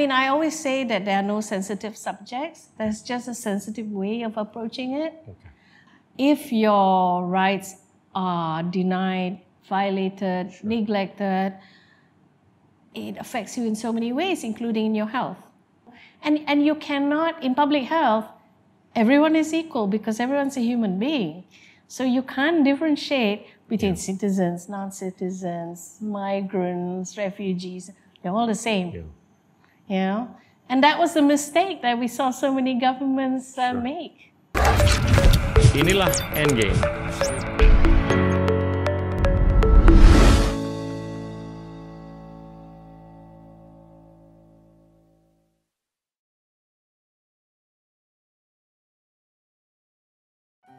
mean, I always say that there are no sensitive subjects. There's just a sensitive way of approaching it. Okay. If your rights are denied, violated, sure. neglected, it affects you in so many ways, including in your health. And, and you cannot, in public health, everyone is equal because everyone's a human being. So you can't differentiate between yeah. citizens, non citizens, migrants, refugees. They're all the same. Yeah. you know? And that was a mistake that we saw so many governments uh, sure. make. Inilah Endgame.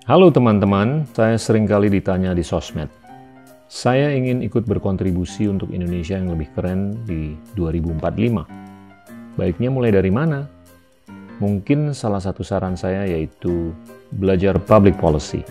Halo teman-teman, saya sering kali ditanya di sosmed. Saya ingin ikut berkontribusi untuk Indonesia yang lebih keren di 2045. Baiknya mulai dari mana? Mungkin salah satu saran saya yaitu belajar public policy.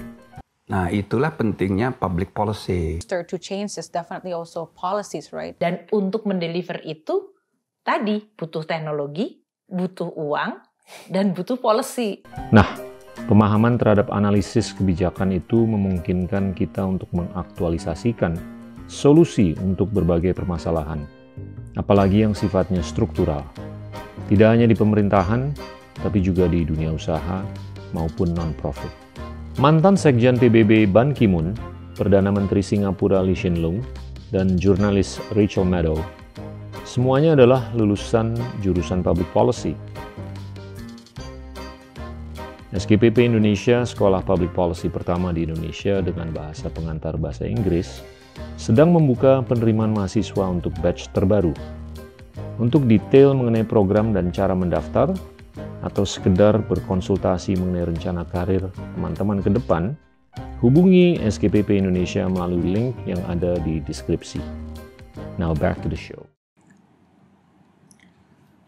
Nah, itulah pentingnya public policy. To change is definitely also policies, right? Dan untuk mendeliver itu tadi butuh teknologi, butuh uang, dan butuh policy. Nah, pemahaman terhadap analisis kebijakan itu memungkinkan kita untuk mengaktualisasikan solusi untuk berbagai permasalahan, apalagi yang sifatnya struktural. Tidak hanya di pemerintahan, tapi juga di dunia usaha maupun non-profit. Mantan Sekjen PBB Ban Ki-moon, Perdana Menteri Singapura Lee Hsien Loong, dan jurnalis Rachel Maddow, semuanya adalah lulusan jurusan Public Policy. SKPP Indonesia, sekolah public policy pertama di Indonesia dengan bahasa pengantar bahasa Inggris, sedang membuka penerimaan mahasiswa untuk batch terbaru untuk detail mengenai program dan cara mendaftar, atau sekedar berkonsultasi mengenai rencana karir teman-teman ke depan, hubungi SKPP Indonesia melalui link yang ada di deskripsi. Now back to the show.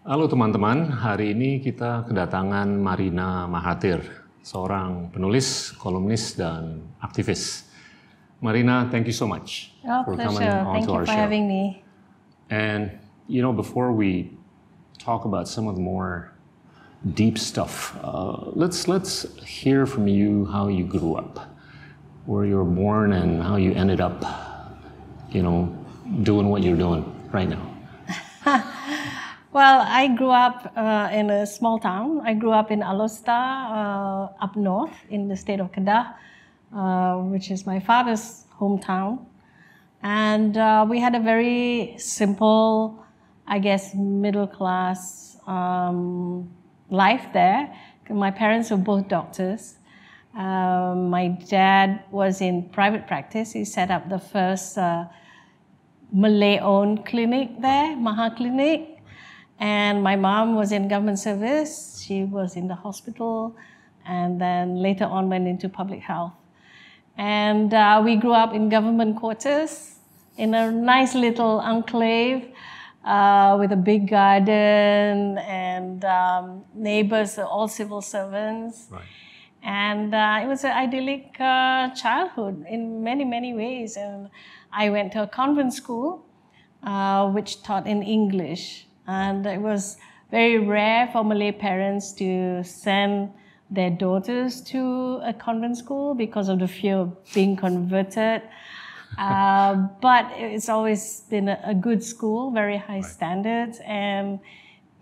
Halo teman-teman, hari ini kita kedatangan Marina Mahathir, seorang penulis, kolumnis, dan aktivis. Marina, thank you so much oh, for pleasure. coming on thank to our show. having me. And you know, before we talk about some of the more deep stuff, uh, let's let's hear from you how you grew up, where you were born, and how you ended up, you know, doing what you're doing right now. well, I grew up uh, in a small town. I grew up in Alosta, uh, up north in the state of Kedah, uh, which is my father's hometown. And uh, we had a very simple I guess, middle class um, life there. My parents were both doctors. Um, my dad was in private practice. He set up the first uh, Malay owned clinic there, Maha Clinic. And my mom was in government service. She was in the hospital and then later on went into public health. And uh, we grew up in government quarters in a nice little enclave uh, with a big garden and um, neighbors, all civil servants. Right. And uh, it was an idyllic uh, childhood in many, many ways. And I went to a convent school uh, which taught in English. And it was very rare for Malay parents to send their daughters to a convent school because of the fear of being converted. Uh, but it's always been a, good school, very high right. standards, and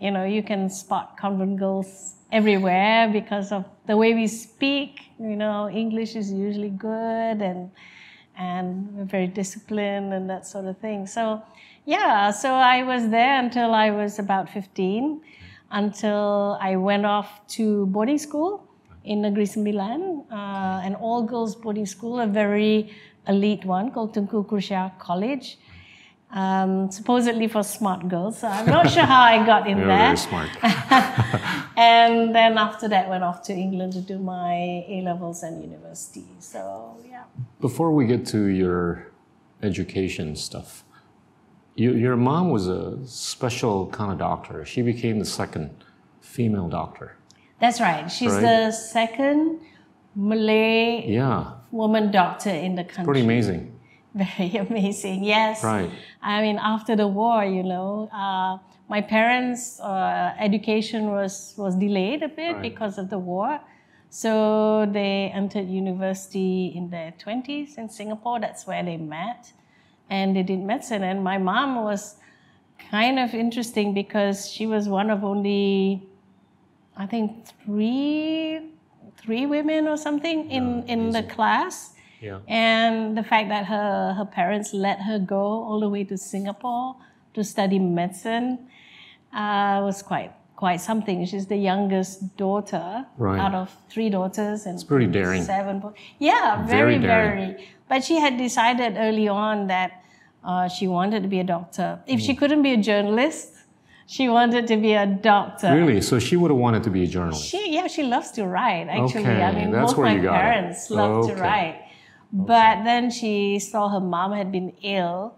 you know you can spot convent girls everywhere because of the way we speak. You know, English is usually good, and and we're very disciplined and that sort of thing. So, yeah, so I was there until I was about 15, until I went off to boarding school in Negeri Sembilan, uh, an all girls boarding school, a very elite one called Tunku Kursha College. Um, supposedly for smart girls. So I'm not sure how I got in You're there. Very smart. and then after that, went off to England to do my A levels and university. So yeah. Before we get to your education stuff, you, your mom was a special kind of doctor. She became the second female doctor. That's right. She's right? the second Malay yeah woman doctor in the country. Pretty amazing. Very amazing, yes. Right. I mean, after the war, you know, uh, my parents' uh, education was, was delayed a bit right. because of the war. So they entered university in their 20s in Singapore. That's where they met. And they did medicine. And my mom was kind of interesting because she was one of only, I think, three three women or something in in the class. Yeah. And the fact that her her parents let her go all the way to Singapore to study medicine uh, was quite quite something. She's the youngest daughter right. out of three daughters and it's pretty daring. Seven, yeah, very very, daring. But she had decided early on that uh, she wanted to be a doctor. If mm. she couldn't be a journalist, she wanted to be a doctor. Really? So she would have wanted to be a journalist. She yeah, she loves to write actually. Okay, I mean, both my parents loved okay. to write. But okay. then she saw her mom had been ill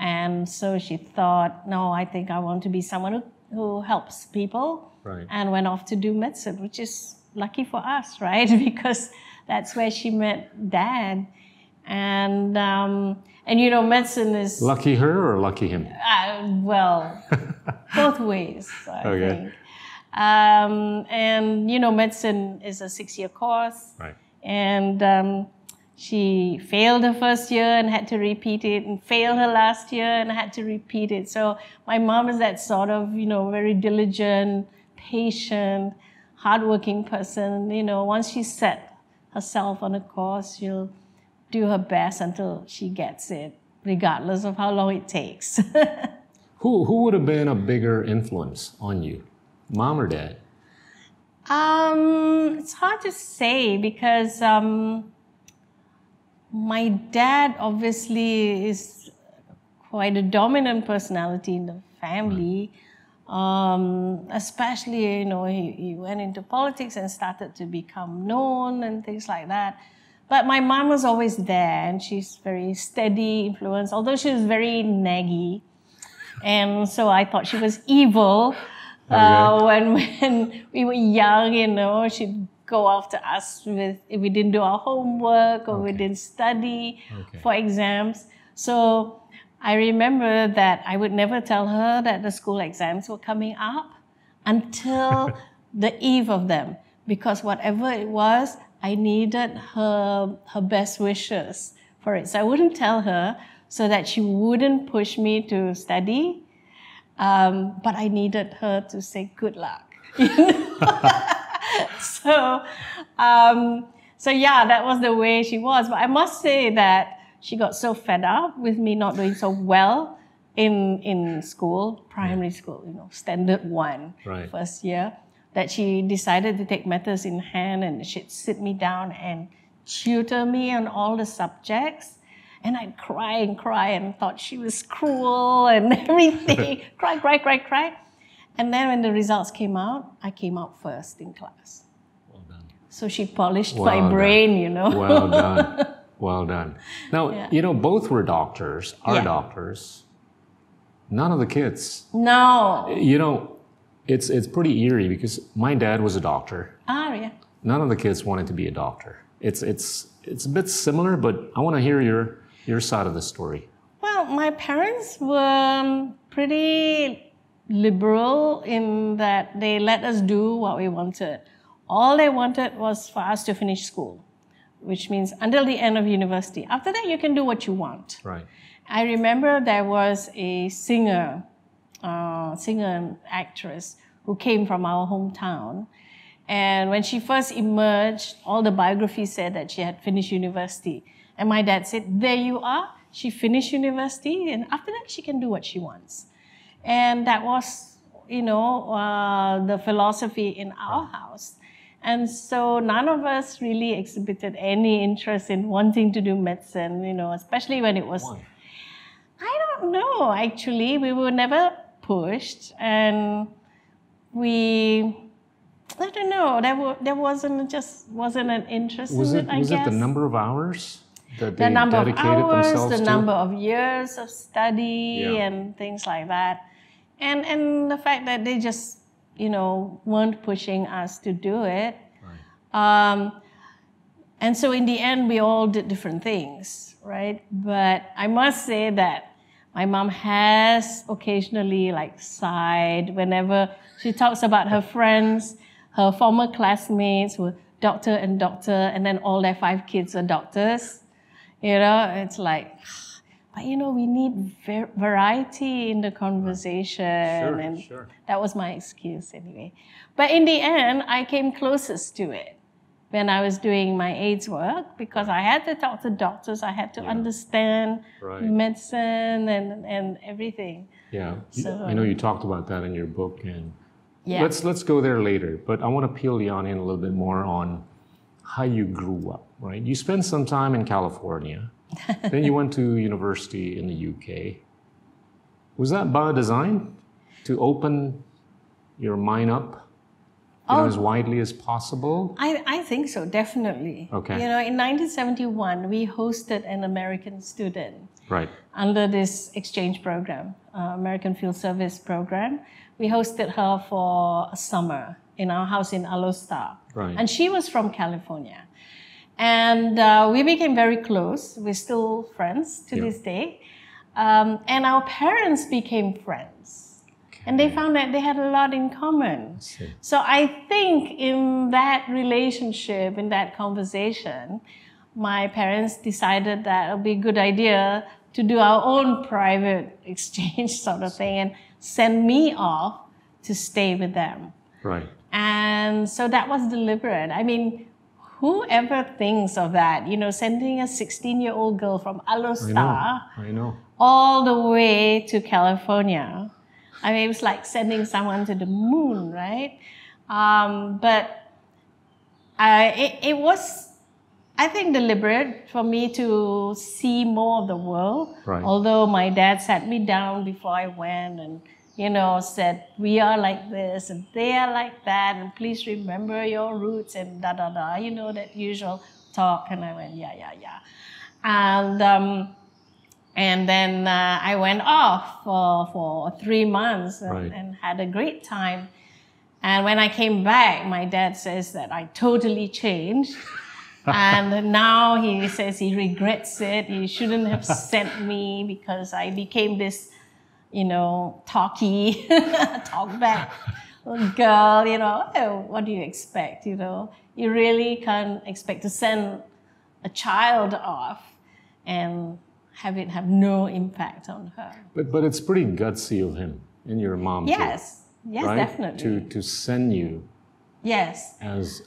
and so she thought, no, I think I want to be someone who, who helps people. Right. And went off to do medicine, which is lucky for us, right? Because that's where she met dad and um, and you know medicine is lucky her or lucky him. Uh, well, both ways. I okay. Think. Um, and you know medicine is a six-year course, right? And um, she failed her first year and had to repeat it, and failed her last year and had to repeat it. So my mom is that sort of you know very diligent, patient, hardworking person. You know once she set herself on a course, she'll do her best until she gets it, regardless of how long it takes. who, who would have been a bigger influence on you, mom or dad? Um, it's hard to say because um, my dad obviously is quite a dominant personality in the family. Right. Um, especially, you know, he, he went into politics and started to become known and things like that. But my mom was always there and she's very steady influence, although she was very naggy. And so I thought she was evil. Uh, okay. when, when we were young, you know, she'd go after us with if we didn't do our homework or okay. we didn't study okay. for exams. So I remember that I would never tell her that the school exams were coming up until the eve of them because whatever it was, I needed her, her best wishes for it. So I wouldn't tell her so that she wouldn't push me to study. Um, but I needed her to say good luck. You know? so, um, so yeah, that was the way she was. But I must say that she got so fed up with me not doing so well in in school, primary yeah. school, you know, standard one, right. first year that she decided to take matters in hand and she'd sit me down and tutor me on all the subjects. And I'd cry and cry and thought she was cruel and everything. cry, cry, cry, cry. And then when the results came out, I came out first in class. Well done. So she polished well my done. brain, you know. well done. Well done. Now, yeah. you know, both were doctors, are yeah. doctors. None of the kids. No. You know, it's it's pretty eerie because my dad was a doctor. Ah, yeah. None of the kids wanted to be a doctor. It's it's it's a bit similar, but I want to hear your your side of the story. Well, my parents were um, pretty liberal in that they let us do what we wanted. All they wanted was for us to finish school, which means until the end of university. After that, you can do what you want. Right. I remember there was a singer uh, singer and actress who came from our hometown. And when she first emerged, all the biographies said that she had finished university. And my dad said, There you are. She finished university, and after that, she can do what she wants. And that was, you know, uh, the philosophy in our house. And so none of us really exhibited any interest in wanting to do medicine, you know, especially when it was. Why? I don't know, actually. We were never pushed and we I don't know. There, were, there wasn't just wasn't an interest was in it, it. I guess. it the number of hours that the number of hours, the to? number of years of study, yeah. and things like that, and and the fact that they just you know weren't pushing us to do it. Right. Um, and so in the end, we all did different things, right? But I must say that my mom has occasionally like sighed whenever she talks about her friends, her former classmates who doctor and doctor, and then all their five kids are doctors. You know, it's like, but you know, we need variety in the conversation. Sure, and sure. that was my excuse anyway. But in the end, I came closest to it when I was doing my AIDS work because I had to talk to doctors, I had to yeah. understand right. medicine and, and everything. Yeah, so, I know you talked about that in your book, and yeah. let's let's go there later. But I want to peel you on in a little bit more on how you grew up. Right, you spent some time in California, then you went to university in the UK. Was that by design to open your mind up? you oh, know, as widely as possible? I, I think so, definitely. Okay. You know, in 1971, we hosted an American student right. under this exchange program, uh, American Field Service Program. We hosted her for a summer in our house in Alostar. Right. And she was from California. And uh, we became very close. We're still friends to yeah. this day. Um, and our parents became friends and they found that they had a lot in common. I so I think in that relationship, in that conversation, my parents decided that it would be a good idea to do our own private exchange sort of thing and send me off to stay with them. Right. And so that was deliberate. I mean, whoever thinks of that, you know, sending a 16 year old girl from Alostar I know, I know. all the way to California I mean, it was like sending someone to the moon, right? Um, but I, uh, it, it was, I think, deliberate for me to see more of the world. Right. Although my dad sat me down before I went and, you know, said, we are like this and they are like that, and please remember your roots and da da da, you know, that usual talk. And I went, yeah, yeah, yeah. And, um, and then uh, I went off for, for three months and, right. and had a great time. And when I came back, my dad says that I totally changed. and now he says he regrets it. He shouldn't have sent me because I became this, you know, talky, talk back girl, you know, oh, what do you expect? You know, you really can't expect to send a child off and have it have no impact on her. But but it's pretty gutsy of him and your mom. Yes, too, yes, right? definitely. To to send you. Yes. As.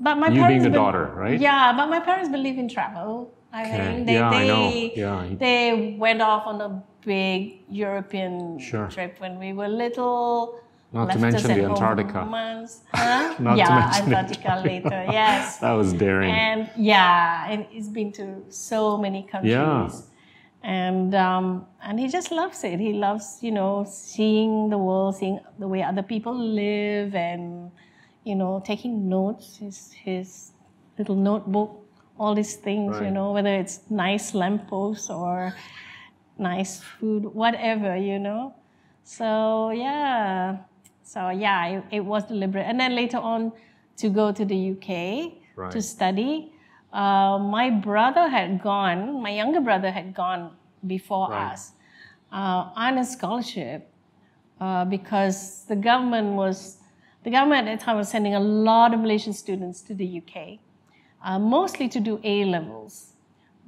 But my you parents being a daughter, right? Yeah, but my parents believe in travel. I okay. mean, they yeah, they, I know. Yeah. they went off on a big European sure. trip when we were little not Left to mention the Antarctica. Huh? Not yeah, to mention Antarctica later. Yes. that was daring. And yeah, and he's been to so many countries. Yeah. And um, and he just loves it. He loves you know seeing the world, seeing the way other people live, and you know taking notes. His his little notebook, all these things. Right. You know whether it's nice lampposts or nice food, whatever. You know. So yeah so yeah, it, it was deliberate. And then later on, to go to the UK right. to study. Uh, my brother had gone, my younger brother had gone before right. us uh, on a scholarship uh, because the government was, the government at that time was sending a lot of Malaysian students to the UK, uh, mostly to do A levels,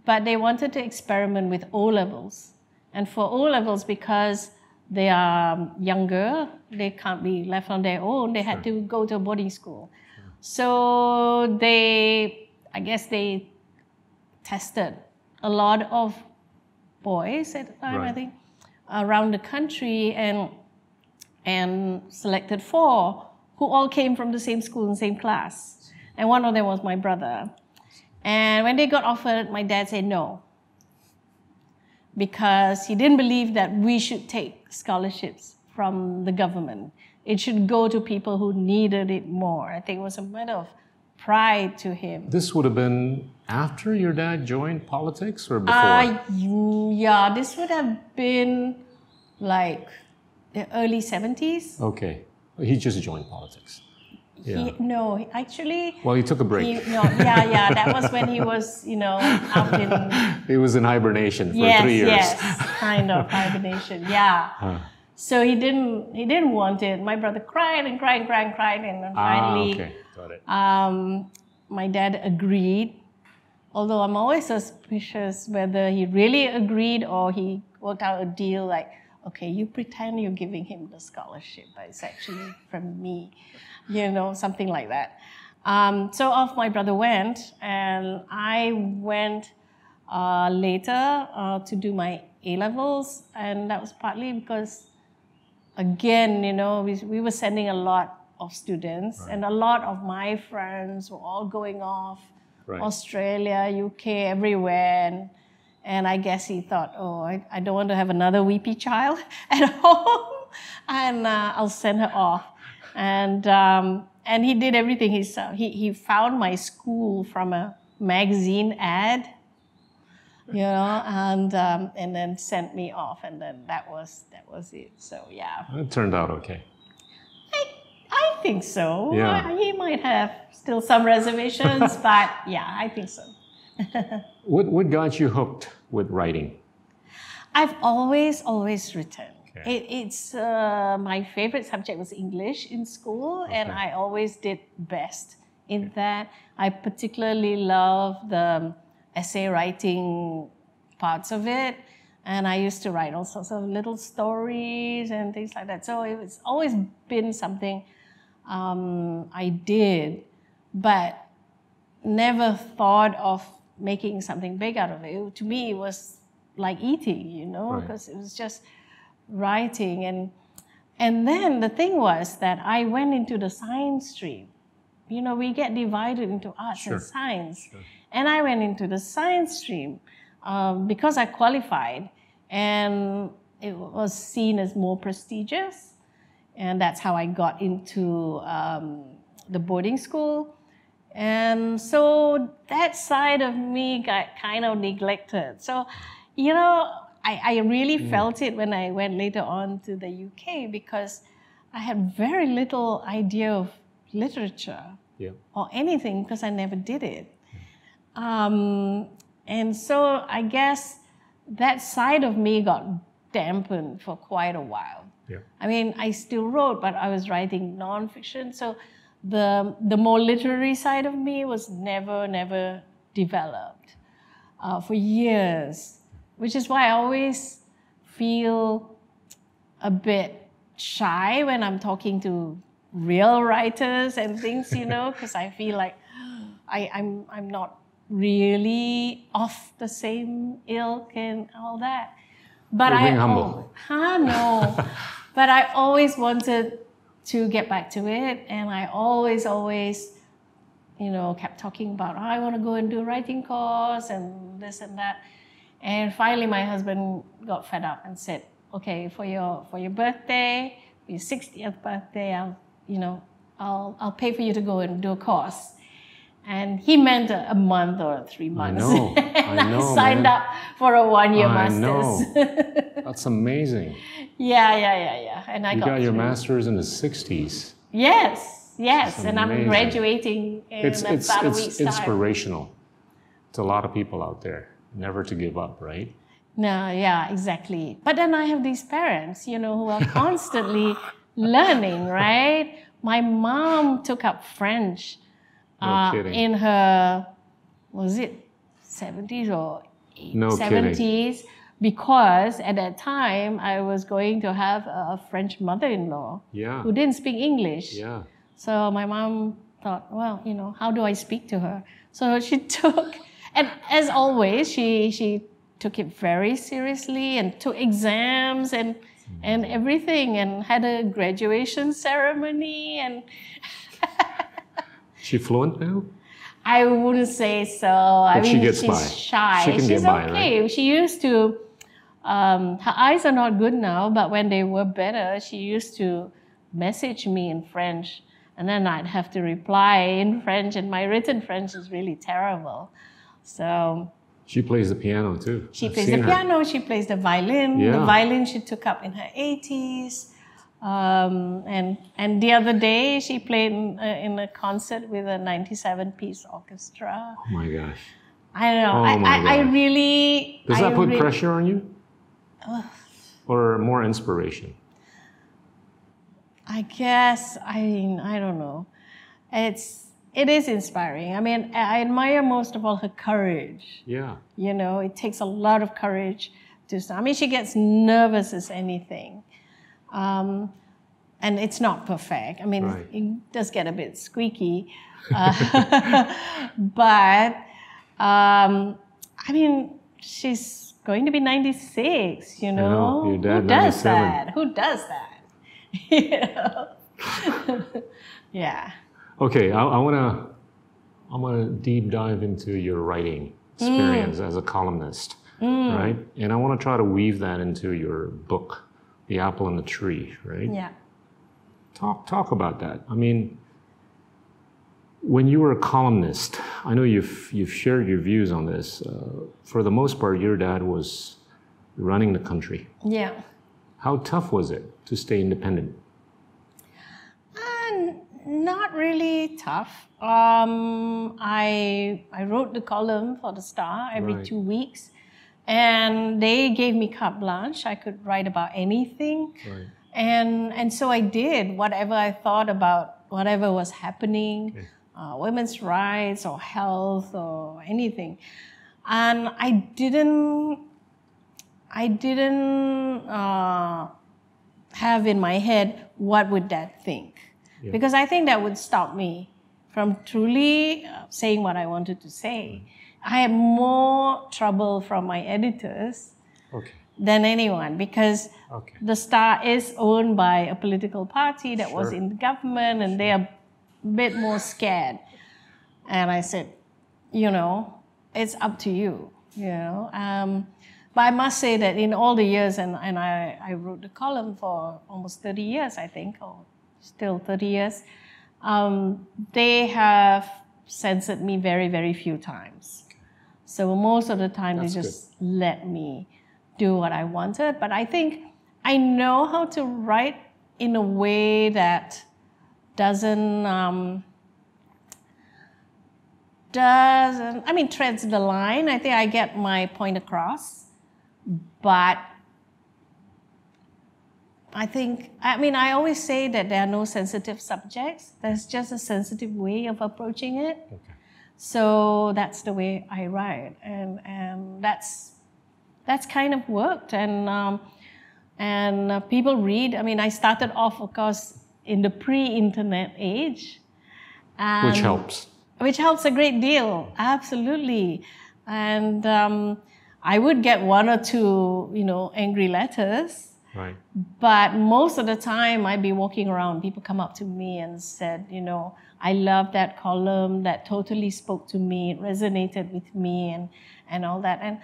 but they wanted to experiment with O levels. And for O levels, because they are younger, they can't be left on their own, they sure. had to go to a boarding school. Sure. So they, I guess they tested a lot of boys at the time, right. I think, around the country and, and selected four who all came from the same school and same class. And one of them was my brother. And when they got offered, my dad said no because he didn't believe that we should take scholarships from the government. It should go to people who needed it more. I think it was a matter of pride to him. This would have been after your dad joined politics or before? Uh, yeah, this would have been like the early 70s. Okay. He just joined politics. Yeah. He, no, actually. Well, he took a break. He, no, yeah, yeah. That was when he was, you know, out in he was in hibernation for yes, three years. Yes, kind of hibernation. Yeah. Huh. So he didn't he didn't want it. My brother cried and cried and cried and cried and ah, finally ah, okay. Got it. Um, my dad agreed. Although I'm always suspicious whether he really agreed or he worked out a deal like, okay, you pretend you're giving him the scholarship, but it's actually from me, you know, something like that. Um, so off my brother went, and I went uh, later uh, to do my A levels, and that was partly because, again, you know, we, we were sending a lot of students, right. and a lot of my friends were all going off right. Australia, UK, everywhere. And, and I guess he thought, oh, I, I don't want to have another weepy child at home, and uh, I'll send her off. And um, and he did everything himself. He, he found my school from a magazine ad you know, and um, and then sent me off, and then that was that was it. So yeah, it turned out okay. I I think so. Yeah. he might have still some reservations, but yeah, I think so. what what got you hooked with writing? I've always always written. Okay. It, it's uh, my favorite subject was English in school, okay. and I always did best in okay. that. I particularly love the um, essay writing parts of it. And I used to write all sorts of little stories and things like that. So it's always been something um, I did, but never thought of making something big out of it. it to me, it was like eating, you know, because right. it was just writing. And, and then the thing was that I went into the science stream. You know, we get divided into arts sure. and science. Sure. And I went into the science stream um, because I qualified and it was seen as more prestigious. And that's how I got into um, the boarding school. And so that side of me got kind of neglected. So, you know, I, I really mm. felt it when I went later on to the UK because I had very little idea of literature yeah. or anything because I never did it. Um, and so I guess that side of me got dampened for quite a while. Yeah. I mean, I still wrote, but I was writing nonfiction. So the, the more literary side of me was never, never developed uh, for years, which is why I always feel a bit shy when I'm talking to real writers and things, you know, because I feel like I, I'm, I'm not really off the same ilk and all that. But you I being humble. Oh, huh, no. but I always wanted to get back to it, and I always, always, you know, kept talking about oh, I want to go and do a writing course and this and that. And finally, my husband got fed up and said, "Okay, for your for your birthday, for your 60th birthday, I'll you know I'll I'll pay for you to go and do a course." and he meant a, month or three months. I know. and I, know, I signed man. up for a one-year master's. Know. That's amazing. yeah, yeah, yeah, yeah. And I you got, got your master's in the '60s. Yes, yes, and I'm graduating in it's, it's, about it's, week's It's inspirational time. to a lot of people out there. Never to give up, right? No, yeah, exactly. But then I have these parents, you know, who are constantly learning, right? My mom took up French no uh, kidding. In her, was it 70s or no 70s? Kidding. Because at that time, I was going to have a French mother in law yeah. who didn't speak English. Yeah. So my mom thought, well, you know, how do I speak to her? So she took, and as always, she, she took it very seriously and took exams and, and everything and had a graduation ceremony and She fluent now? I wouldn't say so. But I mean, she gets she's by. shy. She can she's get by, okay. Right? She used to. Um, her eyes are not good now, but when they were better, she used to message me in French, and then I'd have to reply in French, and my written French is really terrible. So. She plays the piano too. She I've plays the her. piano. She plays the violin. Yeah. The violin she took up in her 80s. Um, and and the other day she played in, uh, in a concert with a 97 piece orchestra. Oh my gosh! I don't know. Oh I, I, I, really does that I put pressure on you, or more inspiration? I guess I mean I don't know. It's it is inspiring. I mean I admire most of all her courage. Yeah. You know it takes a lot of courage to. I mean she gets nervous as anything um, and it's not perfect. I mean, right. it does get a bit squeaky. Uh, but um, I mean, she's going to be 96, you know? know your dad, Who does that? Who does that? yeah. Okay, I, I want to I want to deep dive into your writing experience mm. as a columnist, mm. right? And I want to try to weave that into your book the apple and the tree, right? Yeah. Talk talk about that. I mean, when you were a columnist, I know you've you've shared your views on this. Uh, for the most part, your dad was running the country. Yeah. How tough was it to stay independent? Uh, not really tough. Um, I I wrote the column for the Star every right. two weeks and they gave me carte blanche. I could write about anything, right. and and so I did whatever I thought about whatever was happening, uh, women's rights or health or anything, and I didn't, I didn't uh, have in my head what would that think, yeah. because I think that would stop me from truly uh, saying what I wanted to say. Mm. I had more trouble from my editors okay. than anyone because okay. the Star is owned by a political party that sure. was in government and they are a bit more scared. And I said, you know, it's up to you, you know. Um, but I must say that in all the years, and, and I, I wrote the column for almost 30 years, I think, or still 30 years, um, they have censored me very, very few times. So most of the time That's they just good. let me do what I wanted. But I think I know how to write in a way that doesn't um, doesn't I mean treads the line. I think I get my point across, but I think I mean I always say that there are no sensitive subjects. There's just a sensitive way of approaching it. Okay. So that's the way I write, and and that's that's kind of worked, and um, and uh, people read. I mean, I started off, of course, in the pre-internet age, which helps. Which helps a great deal, absolutely, and um, I would get one or two, you know, angry letters Right. But most of the time, I'd be walking around, people come up to me and said, you know, I love that column, that totally spoke to me, it resonated with me, and, and all that. And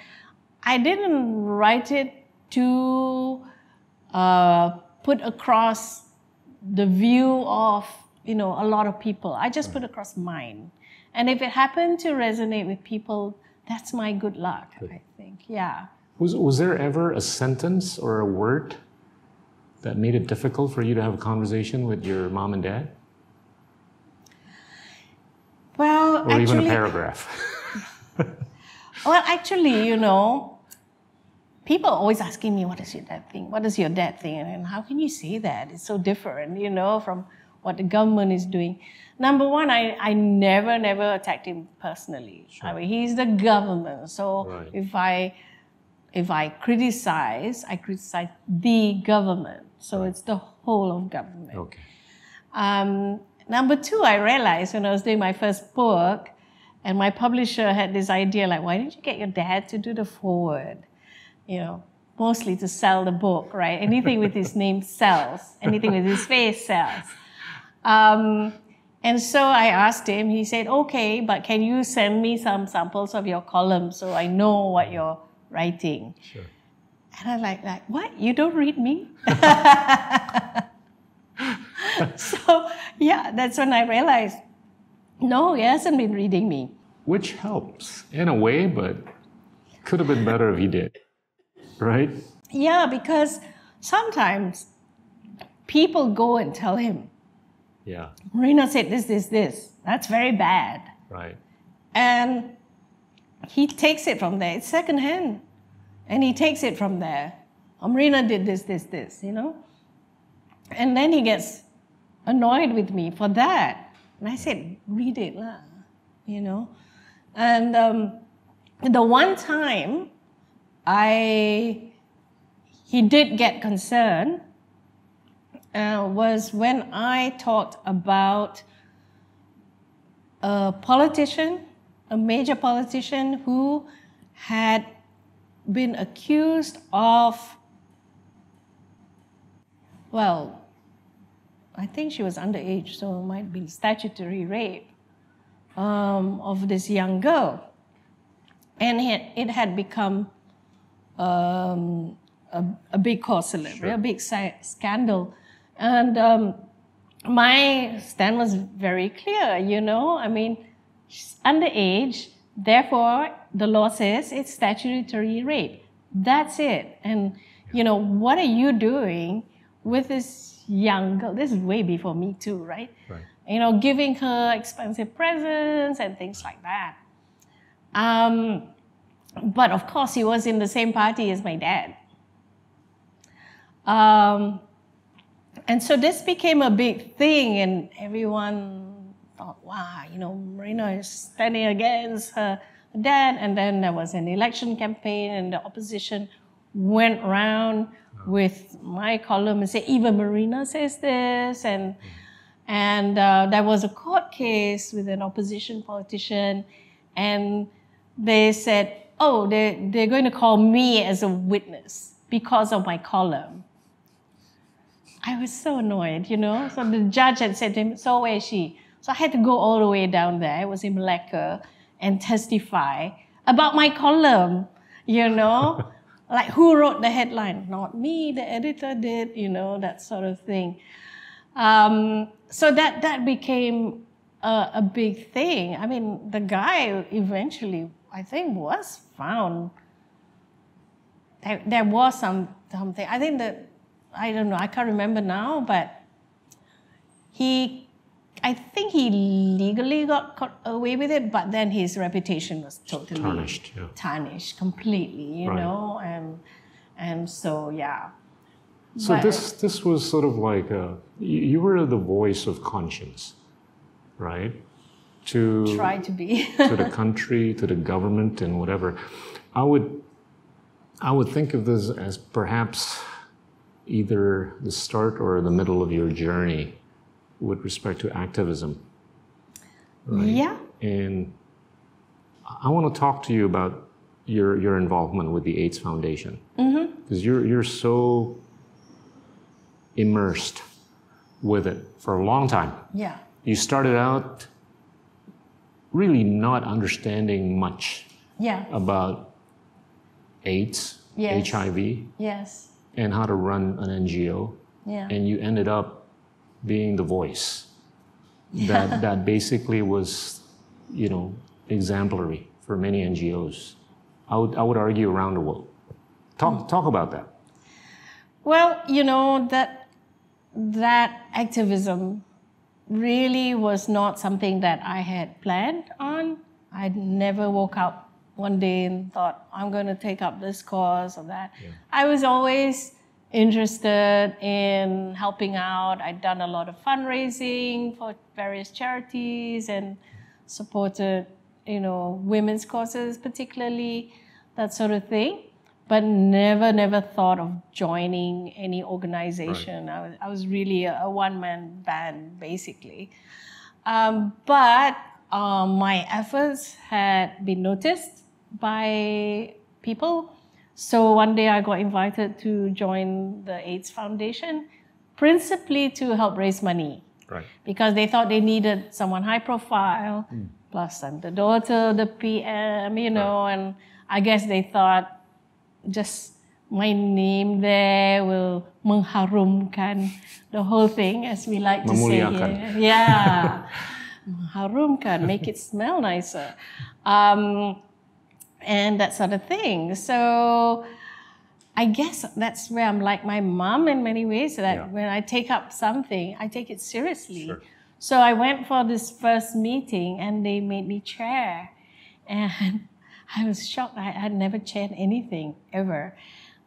I didn't write it to uh, put across the view of, you know, a lot of people. I just put across mine. And if it happened to resonate with people, that's my good luck, good. I think. Yeah. Was, was there ever a sentence or a word that made it difficult for you to have a conversation with your mom and dad? Well, or actually, even a paragraph. well, actually, you know, people are always asking me, "What is your dad thing? What is your dad thing?" And how can you say that? It's so different, you know, from what the government is doing. Number one, I, I never, never attacked him personally. Sure. I mean, he's the government, so right. if I if I criticize, I criticize the government. So right. it's the whole of government. Okay. Um, number two, I realized when I was doing my first book, and my publisher had this idea like, why didn't you get your dad to do the forward? You know, mostly to sell the book, right? Anything with his name sells, anything with his face sells. Um, and so I asked him, he said, okay, but can you send me some samples of your columns so I know what your writing. Sure. And I'm like, like, what? You don't read me? so yeah, that's when I realized, no, he hasn't been reading me. Which helps in a way, but could have been better if he did. Right? Yeah, because sometimes people go and tell him. Yeah. Marina said this, this, this. That's very bad. Right. And he takes it from there. It's secondhand. And he takes it from there. Amrina did this, this, this, you know? And then he gets annoyed with me for that. And I said, read it, lah, you know? And um, the one time I, he did get concerned uh, was when I talked about a politician a major politician who had been accused of, well, I think she was underage, so it might be statutory rape um, of this young girl. And it had become um, a, a, big cause celebre, sure. a big scandal. And um, my stand was very clear, you know, I mean, underage, therefore the law says it's statutory rape. That's it. And you know, what are you doing with this young girl? This is way before me too, right? right. You know, giving her expensive presents and things like that. Um, but of course, he was in the same party as my dad. Um, and so this became a big thing, and everyone thought, wow, you know, Marina is standing against her dad. And then there was an election campaign, and the opposition went around with my column and said, even Marina says this. And, mm. and uh, there was a court case with an opposition politician, and they said, oh, they, they're going to call me as a witness because of my column. I was so annoyed, you know. So the judge had said to him, So where is she? So I had to go all the way down there. I was in Malacca and testify about my column, you know, like who wrote the headline? Not me, the editor did, you know, that sort of thing. Um, so that, that became a, a, big thing. I mean, the guy eventually, I think, was found. There, there was some something. I think that I don't know. I can't remember now, but he I think he legally got caught away with it, but then his reputation was totally tarnished, yeah. tarnished completely, you right. know, and and so yeah. So but, this this was sort of like a, you were the voice of conscience, right? To try to be to the country, to the government, and whatever. I would I would think of this as perhaps either the start or the middle of your journey with respect to activism. Right? Yeah. And I want to talk to you about your your involvement with the AIDS Foundation because mm-hmm. you're you're so immersed with it for a long time. Yeah. You started out really not understanding much yeah. about AIDS, yes. HIV, yes, and how to run an NGO. Yeah. And you ended up being the voice that, that basically was, you know, exemplary for many NGOs. I would, I would argue around the world. Talk, hmm. talk about that. Well, you know, that, that activism really was not something that I had planned on. I never woke up one day and thought, I'm going to take up this cause or that. Yeah. I was always interested in helping out. I'd done a lot of fundraising for various charities and supported, you know, women's causes, particularly that sort of thing. But never, never thought of joining any organization. Right. I, was, I was really a, a one man band, basically. Um, but um, my efforts had been noticed by people so one day I got invited to join the AIDS Foundation, principally to help raise money. Right. Because they thought they needed someone high profile, mm. plus I'm the daughter, the PM, you know, right. and I guess they thought just my name there will mengharumkan the whole thing, as we like to say. Here. Yeah. mengharumkan, make it smell nicer. Um, and that sort of thing. So I guess that's where I'm like my mom in many ways, that yeah. when I take up something, I take it seriously. Sure. So I went for this first meeting and they made me chair. And I was shocked. I had never chaired anything ever.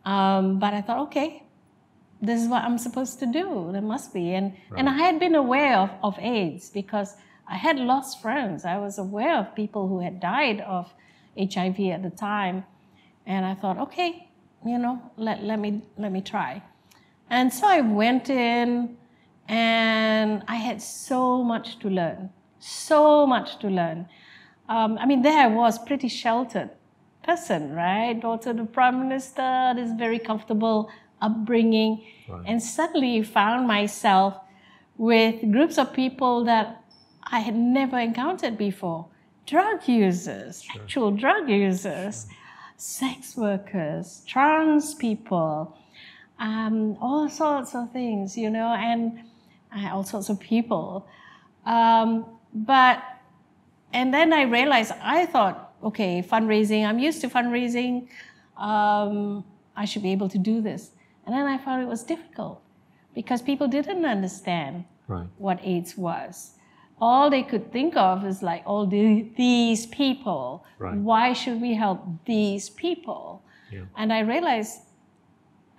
Um, but I thought, okay, this is what I'm supposed to do. There must be. And, right. and I had been aware of, of AIDS because I had lost friends. I was aware of people who had died of HIV at the time. And I thought, okay, you know, let, let, me, let me try. And so I went in and I had so much to learn, so much to learn. Um, I mean, there I was, pretty sheltered person, right? Daughter the prime minister, this very comfortable upbringing. Right. And suddenly found myself with groups of people that I had never encountered before drug users, sure. actual drug users, sure. sex workers, trans people, um, all sorts of things, you know, and uh, all sorts of people. Um, but, and then I realized, I thought, okay, fundraising, I'm used to fundraising, um, I should be able to do this. And then I found it was difficult because people didn't understand right. what AIDS was all they could think of is like, all oh, the, these people. Right. Why should we help these people? Yeah. And I realized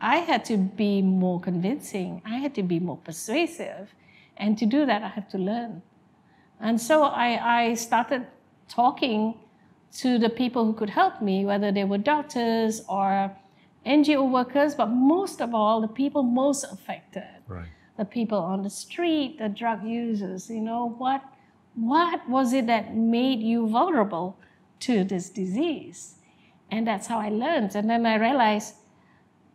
I had to be more convincing. I had to be more persuasive. And to do that, I had to learn. And so I, I started talking to the people who could help me, whether they were doctors or NGO workers, but most of all, the people most affected. Right the people on the street, the drug users, you know, what, what was it that made you vulnerable to this disease? And that's how I learned. And then I realized,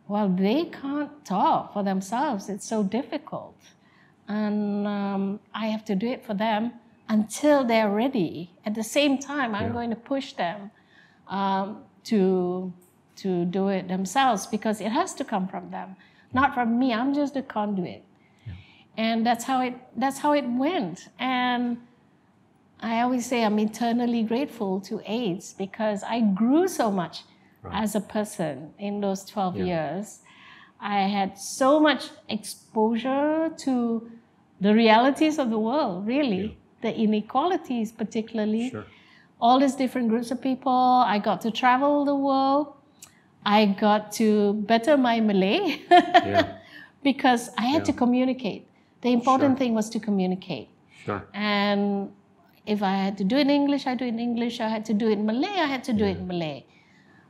well, they can't talk for themselves. It's so difficult. And um, I have to do it for them until they're ready. At the same time, I'm yeah. going to push them um, to, to do it themselves because it has to come from them, not from me. I'm just a conduit and that's how it that's how it went and i always say i'm eternally grateful to aids because i grew so much right. as a person in those 12 yeah. years i had so much exposure to the realities of the world really yeah. the inequalities particularly sure. all these different groups of people i got to travel the world i got to better my malay yeah. because i had to communicate the important sure. thing was to communicate. Sure. And if I had to do it in English, I do it in English. I had to do it in Malay, I had to do yeah. it in Malay.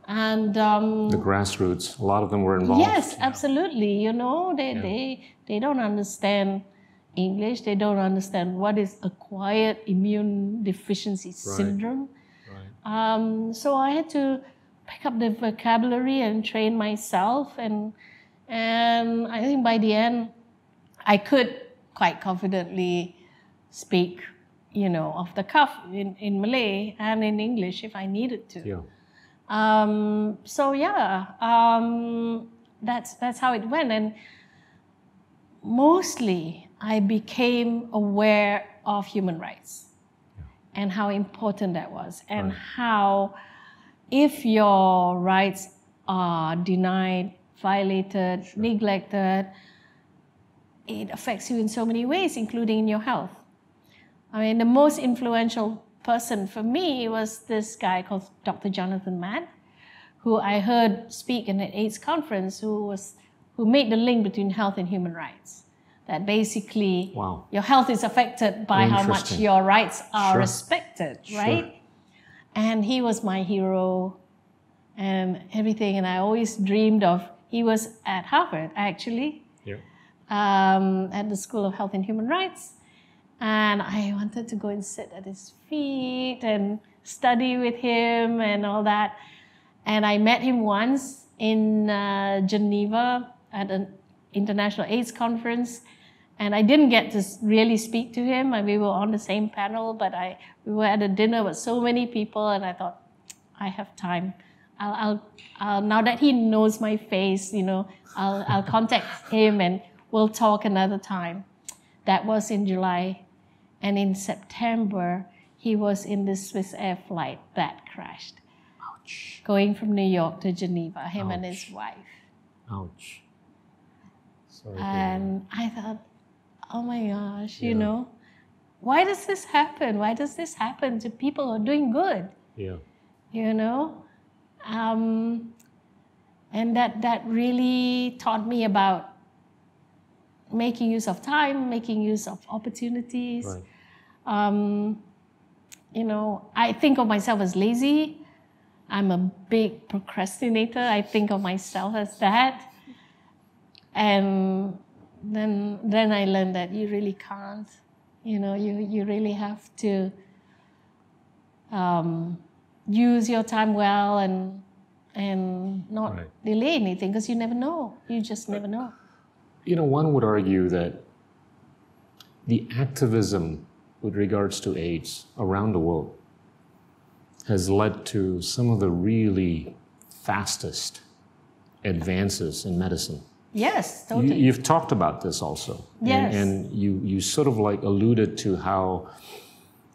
And um, the grassroots, a lot of them were involved. Yes, yeah. absolutely. You know, they, yeah. they, they don't understand English, they don't understand what is acquired immune deficiency right. syndrome. Right. Um, so I had to pick up the vocabulary and train myself. And, and I think by the end, I could quite confidently speak, you know, off the cuff in, in Malay and in English if I needed to. Yeah. Um, so yeah, um, that's that's how it went, and mostly I became aware of human rights and how important that was, and right. how if your rights are denied, violated, sure. neglected, it affects you in so many ways, including in your health. I mean, the most influential person for me was this guy called Dr. Jonathan Mann, who I heard speak in an AIDS conference, who was who made the link between health and human rights. That basically, wow. your health is affected by how much your rights are sure. respected, right? Sure. And he was my hero and um, everything. And I always dreamed of, he was at Harvard actually um, at the School of Health and Human Rights. And I wanted to go and sit at his feet and study with him and all that. And I met him once in uh, Geneva at an international AIDS conference. And I didn't get to really speak to him. And we were on the same panel, but I we were at a dinner with so many people, and I thought, I have time. I'll, I'll, I'll now that he knows my face, you know, I'll, I'll contact him and We'll talk another time. That was in July. And in September, he was in the Swiss Air flight that crashed. Ouch. Going from New York to Geneva, him Ouch. and his wife. Ouch. Sorry and I thought, oh my gosh, yeah. you know, why does this happen? Why does this happen to people who are doing good? Yeah. You know? Um, and that, that really taught me about making use of time, making use of opportunities. Right. Um, you know, I think of myself as lazy. I'm a big procrastinator. I think of myself as that. And then then I learned that you really can't. You know, you you really have to um, use your time well and and not right. delay anything because you never know. You just never know you know, one would argue that the activism with regards to AIDS around the world has led to some of the really fastest advances in medicine. Yes, totally. You, have talked about this also. Yes. And, and, you, you sort of like alluded to how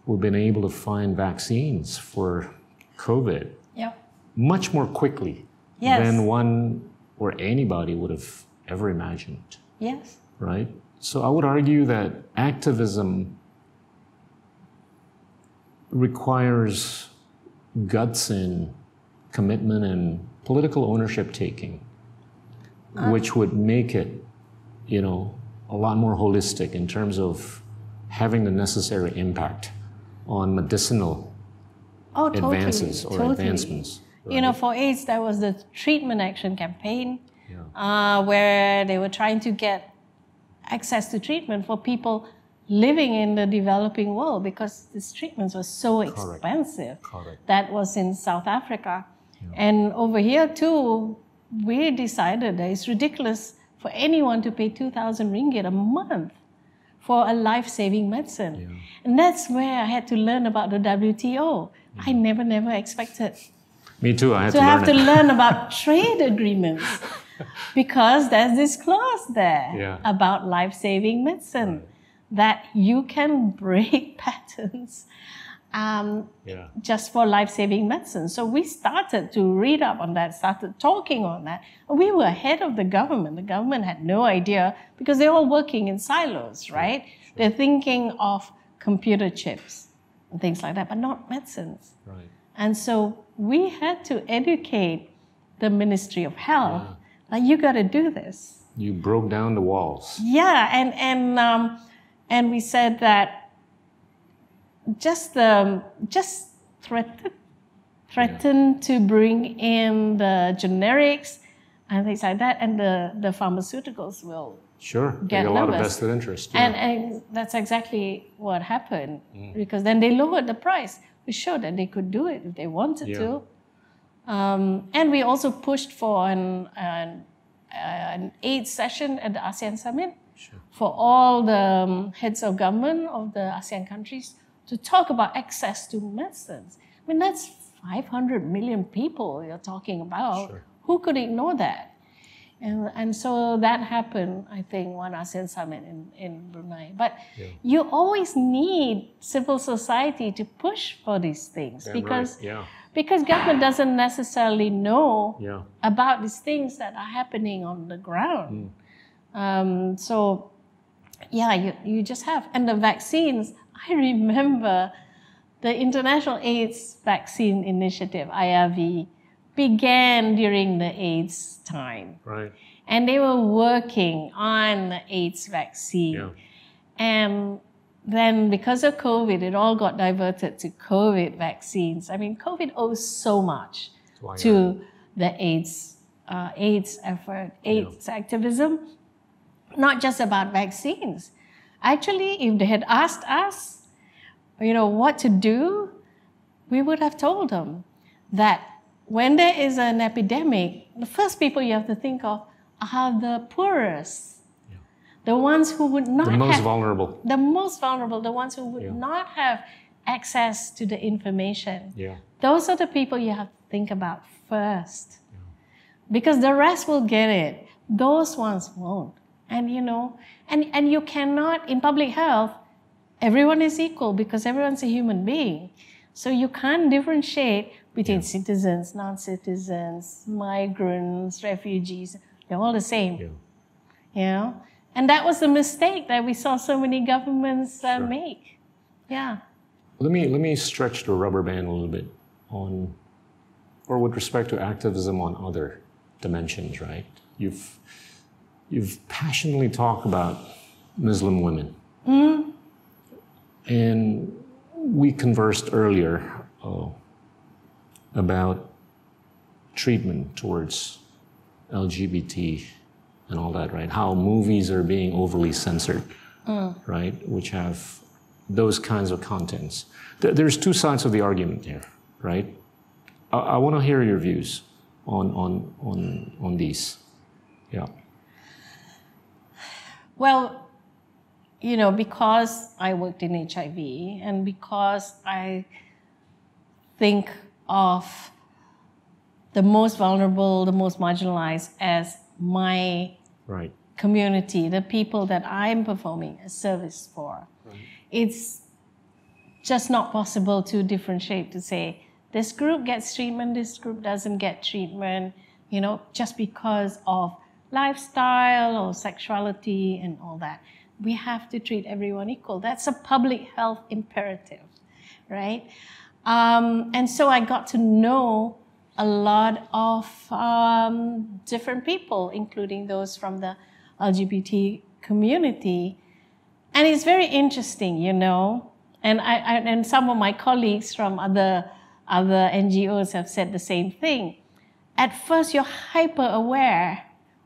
we've been able to find vaccines for COVID Yep. much more quickly yes. than one or anybody would have ever imagined. Yes. Right? So I would argue that activism requires guts and commitment and political ownership taking, um, which would make it, you know, a lot more holistic in terms of having the necessary impact on medicinal oh, advances or totally. advancements. Right? You know, for AIDS, there was the treatment action campaign yeah. uh, where they were trying to get access to treatment for people living in the developing world because these treatments were so expensive. Correct. That was in South Africa. Yeah. And over here, too, we decided that it's ridiculous for anyone to pay 2,000 ringgit a month for a life saving medicine. Yeah. And that's where I had to learn about the WTO. Yeah. I mm. never, never expected. Me too. I had to, to have it. to learn about trade agreements because there's this clause there yeah. about life saving medicine right. that you can break patterns um, yeah. just for life saving medicine. So we started to read up on that, started talking on that. We were ahead of the government. The government had no idea because they're all working in silos, right? Sure. They're thinking of computer chips and things like that, but not medicines. Right. And so we had to educate the Ministry of Health yeah. Like you got to do this. You broke down the walls. Yeah, and and um, and we said that just the just threatened, threatened yeah. to bring in the generics and things like that, and the the pharmaceuticals will Sure, get a lot of vested interest. Yeah. And, and, that's exactly what happened mm. because then they lowered the price. We showed that they could do it if they wanted yeah. to. Um, and we also pushed for an, an, an aid session at the ASEAN Summit sure. for all the um, heads of government of the ASEAN countries to talk about access to medicines. I mean, that's 500 million people you're talking about. Sure. Who could ignore that? And, and so that happened, I think, one ASEAN summit in, in Brunei. But yeah. you always need civil society to push for these things because. Right. Yeah because government doesn't necessarily know yeah. about these things that are happening on the ground. Mm. Um, so, yeah, you, you just have. And the vaccines, I remember the International AIDS Vaccine Initiative, IRV, began during the AIDS time. Right. And they were working on the AIDS vaccine. Yeah. And then because of COVID, it all got diverted to COVID vaccines. I mean, COVID owes so much to the AIDS, uh, AIDS effort, AIDS yeah. activism, not just about vaccines. Actually, if they had asked us, you know, what to do, we would have told them that when there is an epidemic, the first people you have to think of are the poorest the ones who would not the most have, vulnerable the most vulnerable the ones who would yeah. not have access to the information yeah those are the people you have to think about first yeah. because the rest will get it those ones won't and you know and and you cannot in public health everyone is equal because everyone's a human being so you can't differentiate between yeah. citizens non-citizens migrants refugees they're all the same yeah. you know and that was a mistake that we saw so many governments uh, sure. make. Yeah. Let me let me stretch the rubber band a little bit on, or with respect to activism on other dimensions. Right? You've you've passionately talked about Muslim women, mm and we conversed earlier oh, about treatment towards LGBT and all that, right? How movies are being overly censored, mm. right? Which have those kinds of contents. there's two sides of the argument here, right? I, I want to hear your views on on on on these. Yeah. Well, you know, because I worked in HIV and because I think of the most vulnerable, the most marginalized as my right. community, the people that I'm performing a service for. Right. It's just not possible to differentiate to say this group gets treatment, this group doesn't get treatment, you know, just because of lifestyle or sexuality and all that. We have to treat everyone equal. That's a public health imperative, right? Um, and so I got to know a lot of um, different people, including those from the LGBT community. And it's very interesting, you know. And, I, I, and some of my colleagues from other, other NGOs have said the same thing. At first, you're hyper aware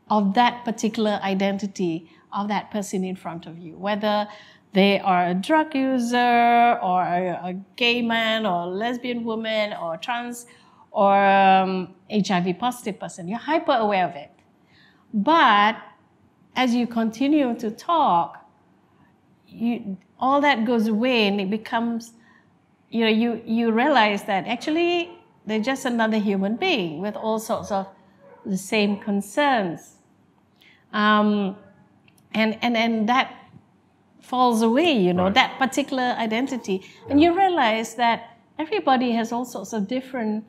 of that particular identity of that person in front of you, whether they are a drug user or a, a gay man or a lesbian woman or trans or um, HIV positive person. You're hyper aware of it. But as you continue to talk, you, all that goes away and it becomes, you know, you, you realize that actually they're just another human being with all sorts of the same concerns. Um, and, and, and that falls away, you know, right. that particular identity. Yeah. And you realize that everybody has all sorts of different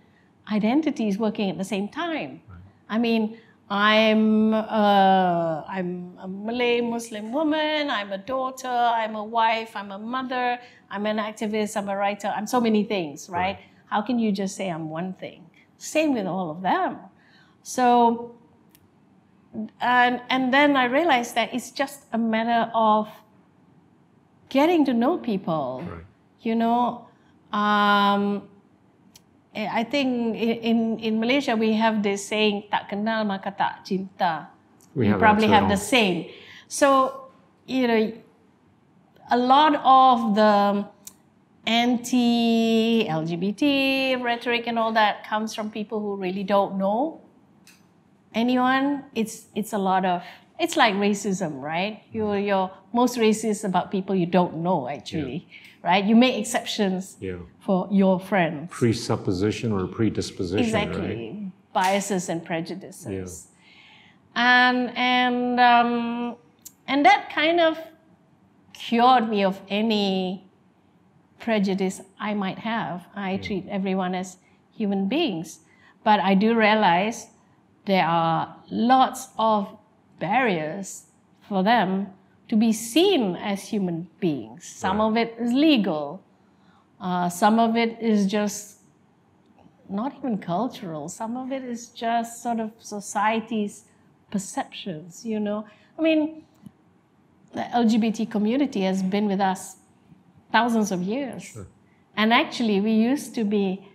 identities working at the same time. Right. I mean, I'm a, uh, I'm a Malay Muslim woman, I'm a daughter, I'm a wife, I'm a mother, I'm an activist, I'm a writer, I'm so many things, right? right. How can you just say I'm one thing? Same with all of them. So and and then I realized that it's just a matter of getting to know people. Right. You know, um, Eh, I think in in Malaysia we have this saying tak kenal maka tak cinta. We, probably have the same. So you know, a lot of the anti-LGBT rhetoric and all that comes from people who really don't know anyone. It's it's a lot of it's like racism, right? You you're most racist about people you don't know actually, yeah. right? You make exceptions yeah for your friends. Presupposition or predisposition. Exactly. Right? Biases and prejudices. Yeah. And um, and um, and that kind of cured me of any prejudice I might have. I yeah. treat everyone as human beings. But I do realize there are lots of barriers for them to be seen as human beings. Some right. of it is legal, uh, some of it is just not even cultural. Some of it is just sort of society's perceptions, you know. I mean, the LGBT community has been with us thousands of years. Sure. And actually, we used to be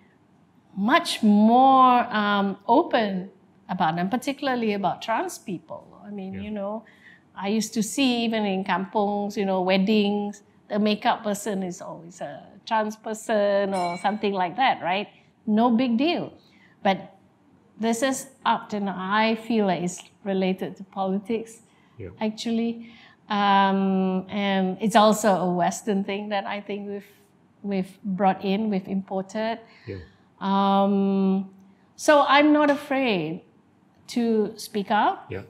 much more um, open about them, particularly about trans people. I mean, yeah. you know, I used to see even in kampongs, you know, weddings, the makeup person is always a trans person or something like that, right? No big deal. But this is often and I feel like it's related to politics, yeah. actually. Um, and it's also a Western thing that I think we've we've brought in, we've imported. Yeah. Um, so I'm not afraid to speak up. Yeah.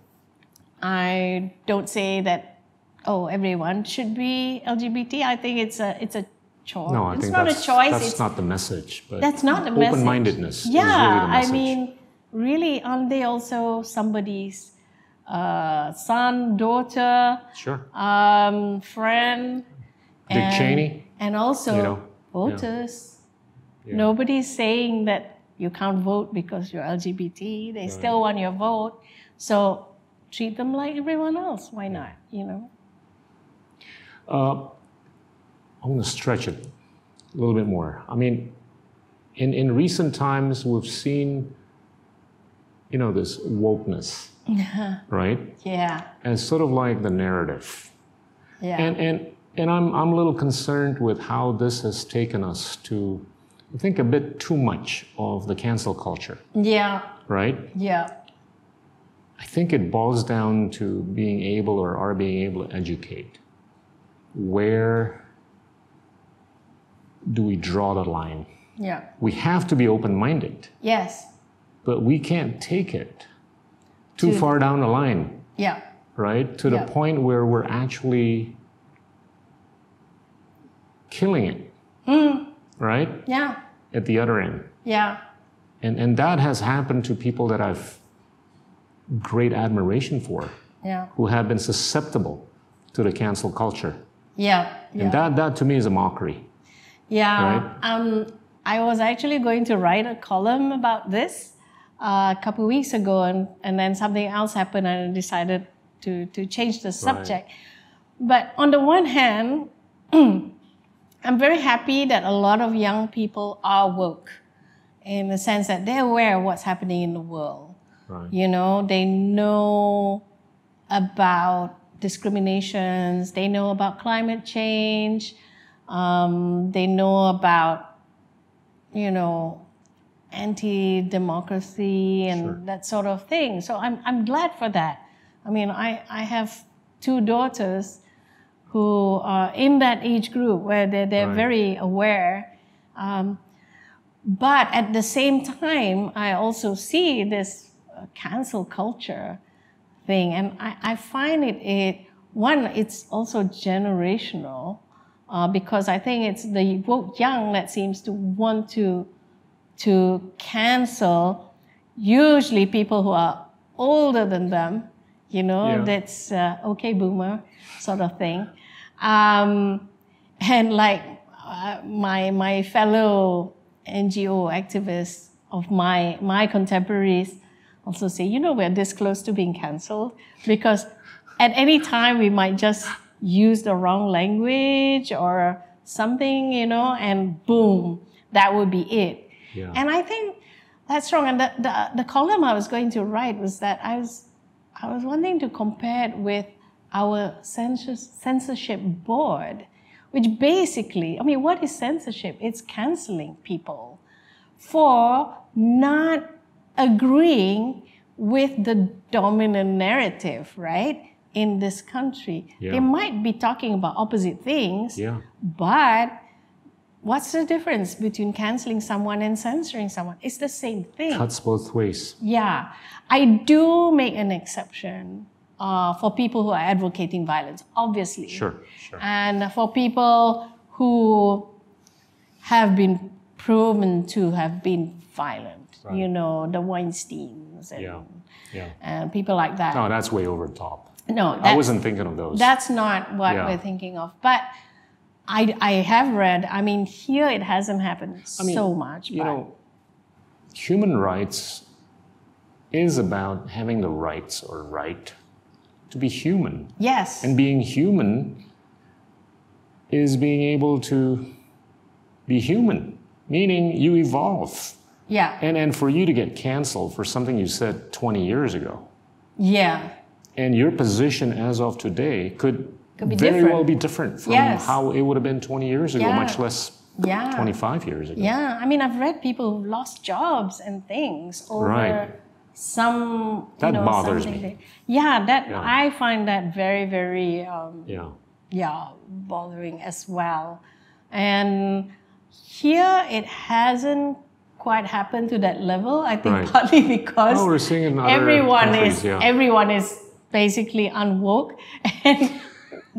I don't say that oh everyone should be LGBT. I think it's a it's a no, I it's think not that's, a choice. That's it's, not the message. But that's not the open message. Open-mindedness. Yeah, really I mean, really, aren't they also somebody's uh, son, daughter, sure, um, friend, Dick and, Cheney, and also you know, voters. Yeah. Yeah. Nobody's saying that you can't vote because you're LGBT. They right. still want your vote. So treat them like everyone else. Why not? You know. Uh, I want to stretch it a little bit more. I mean, in, in recent times, we've seen, you know, this wokeness, right? Yeah. As sort of like the narrative. Yeah. And, and, and I'm, I'm a little concerned with how this has taken us to, I think, a bit too much of the cancel culture. Yeah. Right? Yeah. I think it boils down to being able or are being able to educate where do we draw the line? Yeah. We have to be open minded. Yes. But we can't take it too to, far down the line. Yeah. Right? To yeah. the point where we're actually killing it. Mm. Right? Yeah. At the other end. Yeah. And, and that has happened to people that I've great admiration for. Yeah. Who have been susceptible to the cancel culture. Yeah. yeah. And that, that to me is a mockery. Yeah. Right? Um, I was actually going to write a column about this uh, a couple weeks ago, and, and then something else happened, and I decided to, to change the subject. Right. But on the one hand, I'm very happy that a lot of young people are woke in the sense that they're aware of what's happening in the world. Right. You know, they know about discriminations, they know about climate change, um, they know about, you know, anti-democracy and sure. that sort of thing. So I'm I'm glad for that. I mean, I I have two daughters who are in that age group where they're they're right. very aware. Um, but at the same time, I also see this uh, cancel culture thing, and I, I find it, it one, it's also generational uh, because I think it's the woke young that seems to want to, to cancel usually people who are older than them, you know, yeah. that's uh, okay, boomer sort of thing. Um, and like uh, my, my fellow NGO activists of my, my contemporaries also say, you know, we're this close to being cancelled because at any time we might just use the wrong language or something, you know, and boom, that would be it. Yeah. And I think that's wrong. And the, the, the column I was going to write was that I was, I was wanting to compare it with our censorship board, which basically, I mean, what is censorship? It's canceling people for not agreeing with the dominant narrative, right? in this country. Yeah. They might be talking about opposite things, yeah. but what's the difference between canceling someone and censoring someone? It's the same thing. Cuts both ways. Yeah. I do make an exception uh, for people who are advocating violence, obviously. Sure, sure. And for people who have been proven to have been violent, right. you know, the Weinsteins and, yeah. Yeah. and people like that. No, that's way over the top. No, I wasn't thinking of those. That's not what yeah. we're thinking of. But I, I have read, I mean, here it hasn't happened I mean, so much. You but. know, human rights is about having the rights or right to be human. Yes. And being human is being able to be human, meaning you evolve. Yeah. And, and for you to get canceled for something you said 20 years ago. Yeah and your position as of today could, could very different. well be different from yes. how it would have been 20 years ago, yeah. much less yeah. 25 years ago. Yeah, I mean, I've read people who lost jobs and things over right. some. That you know, bothers me. yeah, that yeah. I find that very, very. Um, yeah. Yeah, bothering as well, and here it hasn't quite happened to that level. I think right. partly because oh, everyone is yeah. everyone is basically unwoke. And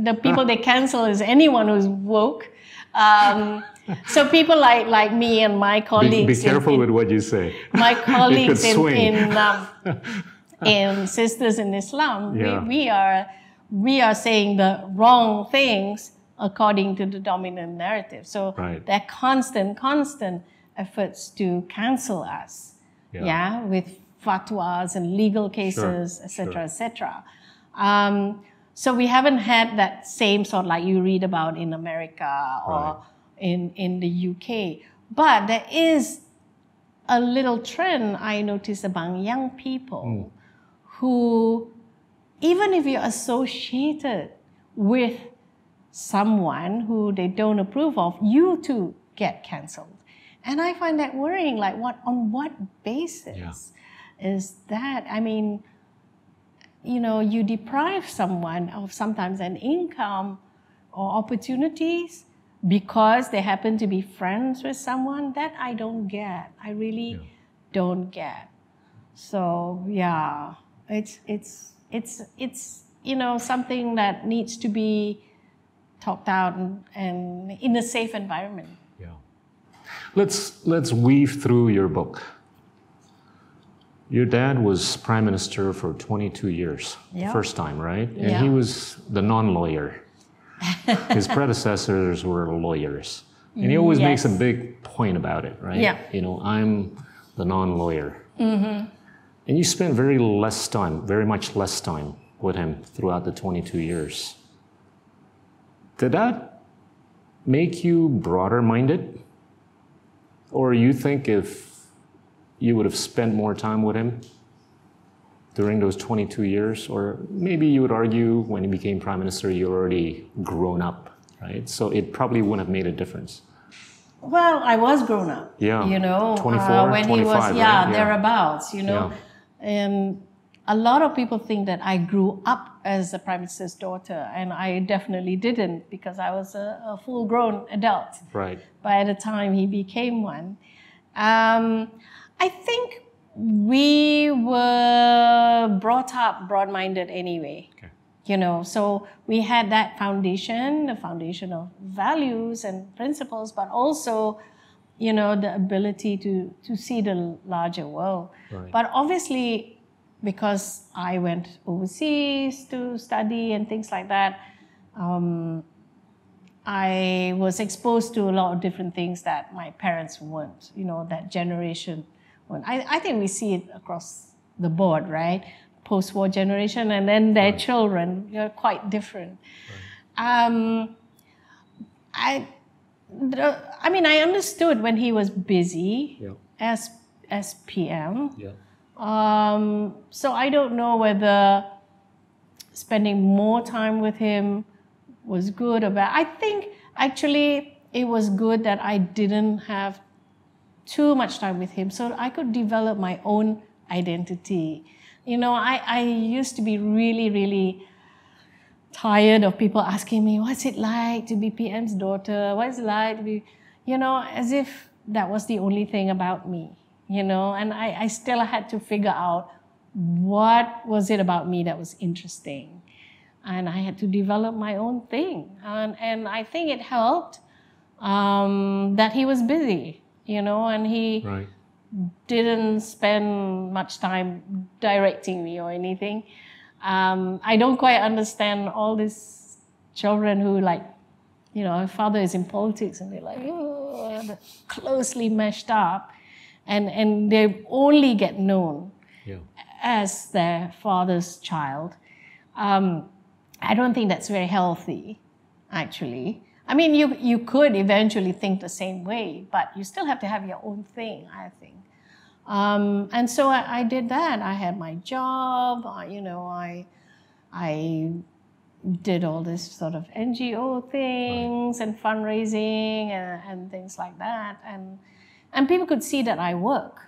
the people they cancel is anyone who's woke. Um, so people like, like me and my colleagues. Be, be careful in, with what you say. My colleagues in, in, um, in, Sisters in Islam, yeah. we, we, are, we are saying the wrong things according to the dominant narrative. So right. they're constant, constant efforts to cancel us. Yeah, yeah with fatwas and legal cases, etc., sure, etc. Et um, so we haven't had that same sort like you read about in America or right. in, in the UK. But there is a little trend I notice among young people mm. who, even if you're associated with someone who they don't approve of, you too get cancelled. And I find that worrying, like what on what basis? Yeah is that I mean, you know, you deprive someone of sometimes an income or opportunities because they happen to be friends with someone that I don't get. I really yeah. don't get. So yeah, it's it's it's it's you know something that needs to be talked out and, and in a safe environment. Yeah. Let's let's weave through your book your dad was prime minister for 22 years, yep. first time, right? And he was the non lawyer. His predecessors were lawyers. And he mm, always yes. makes a big point about it, right? Yeah. You know, I'm the non lawyer. Mm-hmm. And you spent very less time, very much less time with him throughout the 22 years. Did that make you broader minded? Or you think if you would have spent more time with him during those 22 years, or maybe you would argue when he became prime minister, you already grown up, right? So it probably wouldn't have made a difference. Well, I was grown up. Yeah. You know, uh, 24, uh, when he was, yeah, right? thereabouts, you know. Yeah. And um, a lot of people think that I grew up as a prime minister's daughter, and I definitely didn't because I was a, a full grown adult. Right. By the time he became one. Um, I think we were brought up broad minded anyway. Okay. You know, so we had that foundation, the foundation of values and principles, but also, you know, the ability to, to see the larger world. Right. But obviously, because I went overseas to study and things like that, um, I was exposed to a lot of different things that my parents weren't, you know, that generation I, I think we see it across the board, right? Post war generation and then their right. children, you're quite different. Right. Um, I, I mean, I understood when he was busy yeah. as, as PM. Yeah. Um, so I don't know whether spending more time with him was good or bad. I think actually it was good that I didn't have too much time with him so I could develop my own identity. You know, I, I used to be really, really tired of people asking me, what's it like to be PM's daughter? What's it like to be, you know, as if that was the only thing about me, you know, and I, I still had to figure out what was it about me that was interesting. And I had to develop my own thing. And, and I think it helped um, that he was busy you know, and he right. didn't spend much time directing me or anything. Um, I don't quite understand all these children who like, you know, father is in politics and they're like, oh, closely meshed up and, and they only get known yeah. as their father's child. Um, I don't think that's very healthy, actually. I mean, you, you could eventually think the same way, but you still have to have your own thing, I think. Um, and so I, I, did that. I had my job, I, you know, I, I did all this sort of NGO things and fundraising and, and things like that. And, and people could see that I work.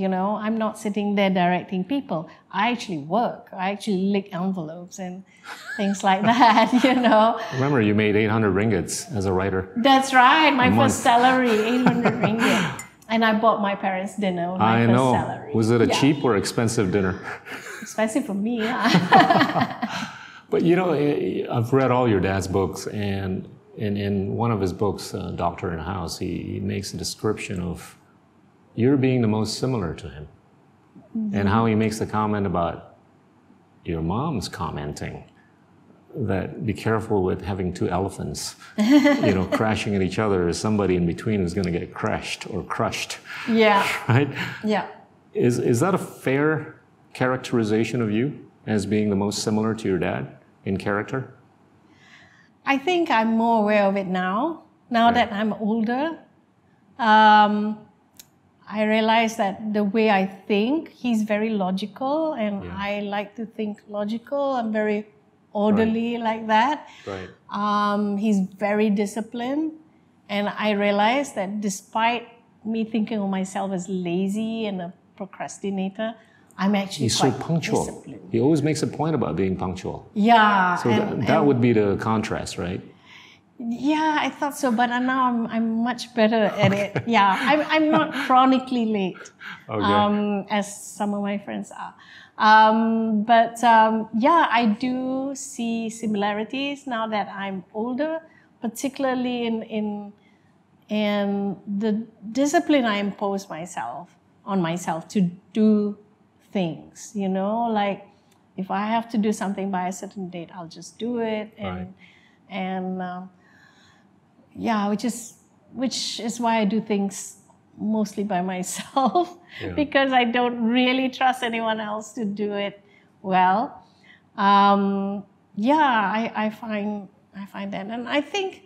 You know, I'm not sitting there directing people. I actually work. I actually lick envelopes and things like that, you know. Remember, you made 800 ringgits as a writer. That's right. My first salary, 800 ringgit. And I bought my parents dinner with my I first know. salary. Was it a yeah. cheap or expensive dinner? Expensive for me, yeah. but you know, I've read all your dad's books, and in, in one of his books, uh, Doctor in House, he, he makes a description of you're being the most similar to him. Mm-hmm. And how he makes the comment about your mom's commenting that be careful with having two elephants, you know, crashing at each other. Or somebody in between is going to get crushed or crushed. Yeah. Right. Yeah. Is is that a fair characterization of you as being the most similar to your dad in character? I think I'm more aware of it now. Now yeah. that I'm older, um, I realized that the way I think, he's very logical, and yeah. I like to think logical. I'm very orderly right. like that. Right. Um, he's very disciplined, and I realized that despite me thinking of myself as lazy and a procrastinator, I'm actually he's so punctual. Disciplined. He always makes a point about being punctual. Yeah. So and, that, that and, would be the contrast, right? Yeah, I thought so, but now I'm, I'm much better at okay. it. Yeah, I'm, I'm not chronically late okay. um, as some of my friends are. Um, but um, yeah, I do see similarities now that I'm older, particularly in, in, in the discipline I impose myself on myself to do things, you know, like if I have to do something by a certain date, I'll just do it. And, right. and, um, yeah, which is which is why I do things mostly by myself yeah. because I don't really trust anyone else to do it well. Um, yeah, I, I find I find that, and I think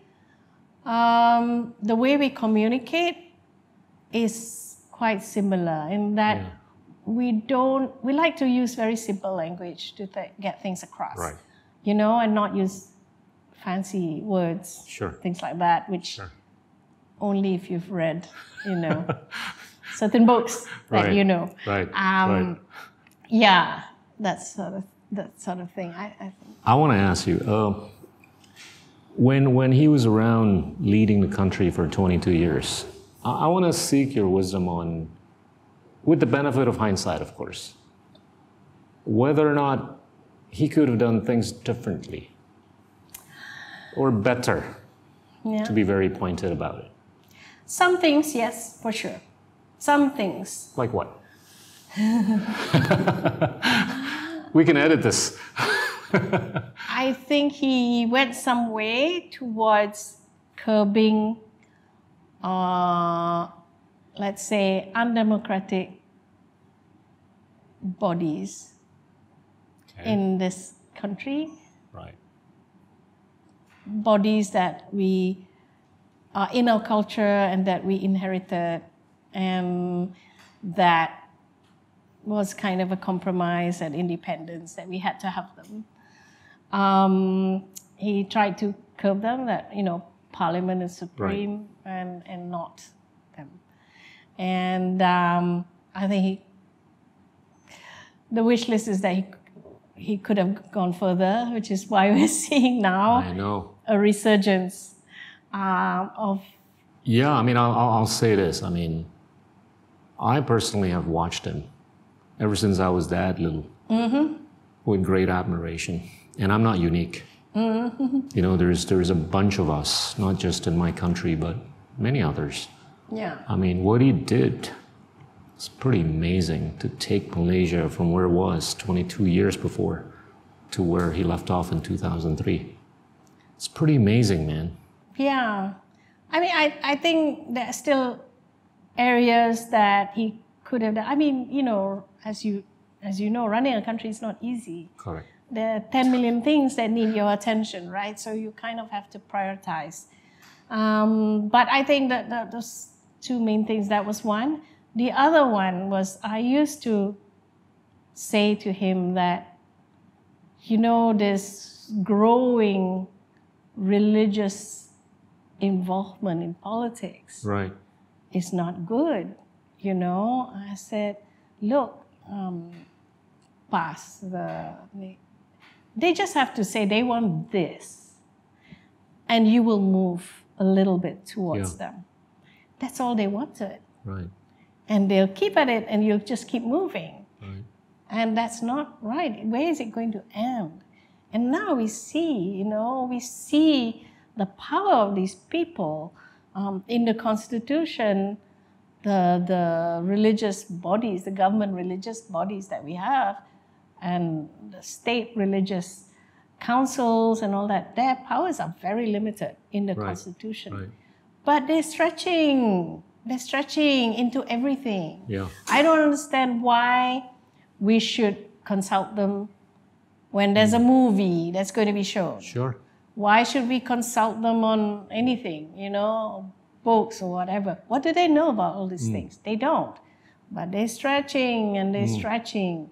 um, the way we communicate is quite similar in that yeah. we don't we like to use very simple language to th- get things across, right. you know, and not use fancy words, sure. things like that, which sure. only if you've read, you know, certain books right. that you know. Right. Um, right. Yeah, that sort of that sort of thing. I, I, I want to ask you. Uh, when, when he was around leading the country for 22 years, I, I want to seek your wisdom on, with the benefit of hindsight, of course, whether or not he could have done things differently or better? Yeah. To be very pointed about it. Some things, yes, for sure. Some things. Like what? we can edit this. I think he went some way towards curbing, uh, let's say, undemocratic bodies okay. in this country bodies that we are in our culture and that we inherited, and that was kind of a compromise and independence that we had to have them. Um, he tried to curb them that you know parliament is supreme right. and and not them, and um, I think he, the wish list is that he he could have gone further, which is why we're seeing now. I know a resurgence uh, of. Yeah, I mean, I'll, I'll say this. I mean, I personally have watched him ever since I was that little mm-hmm. with great admiration. And I'm not unique. Mm-hmm. You know, there's, there's a bunch of us, not just in my country, but many others. Yeah. I mean, what he did it's pretty amazing to take Malaysia from where it was 22 years before to where he left off in 2003. It's pretty amazing, man. Yeah. I mean, I, I think there's still areas that he could have done. I mean, you know, as you as you know, running a country is not easy. Correct. There are 10 million things that need your attention, right? So you kind of have to prioritize. Um, but I think that, that those two main things, that was one. The other one was I used to say to him that, you know, this growing religious involvement in politics right. is not good. You know, I said, look, um, pass the. They just have to say they want this, and you will move a little bit towards yeah. them. That's all they wanted. Right. And they'll keep at it, and you'll just keep moving. Right. And that's not right. Where is it going to end? And now we see, you know, we see the power of these people um, in the constitution. The, the religious bodies, the government religious bodies that we have, and the state religious councils and all that, their powers are very limited in the right, constitution. Right. But they're stretching, they're stretching into everything. Yeah. I don't understand why we should consult them when there's a movie that's going to be shown. Sure. Why should we consult them on anything, you know, books or whatever? What do they know about all these mm. things? They don't. But they're stretching and they're mm. stretching.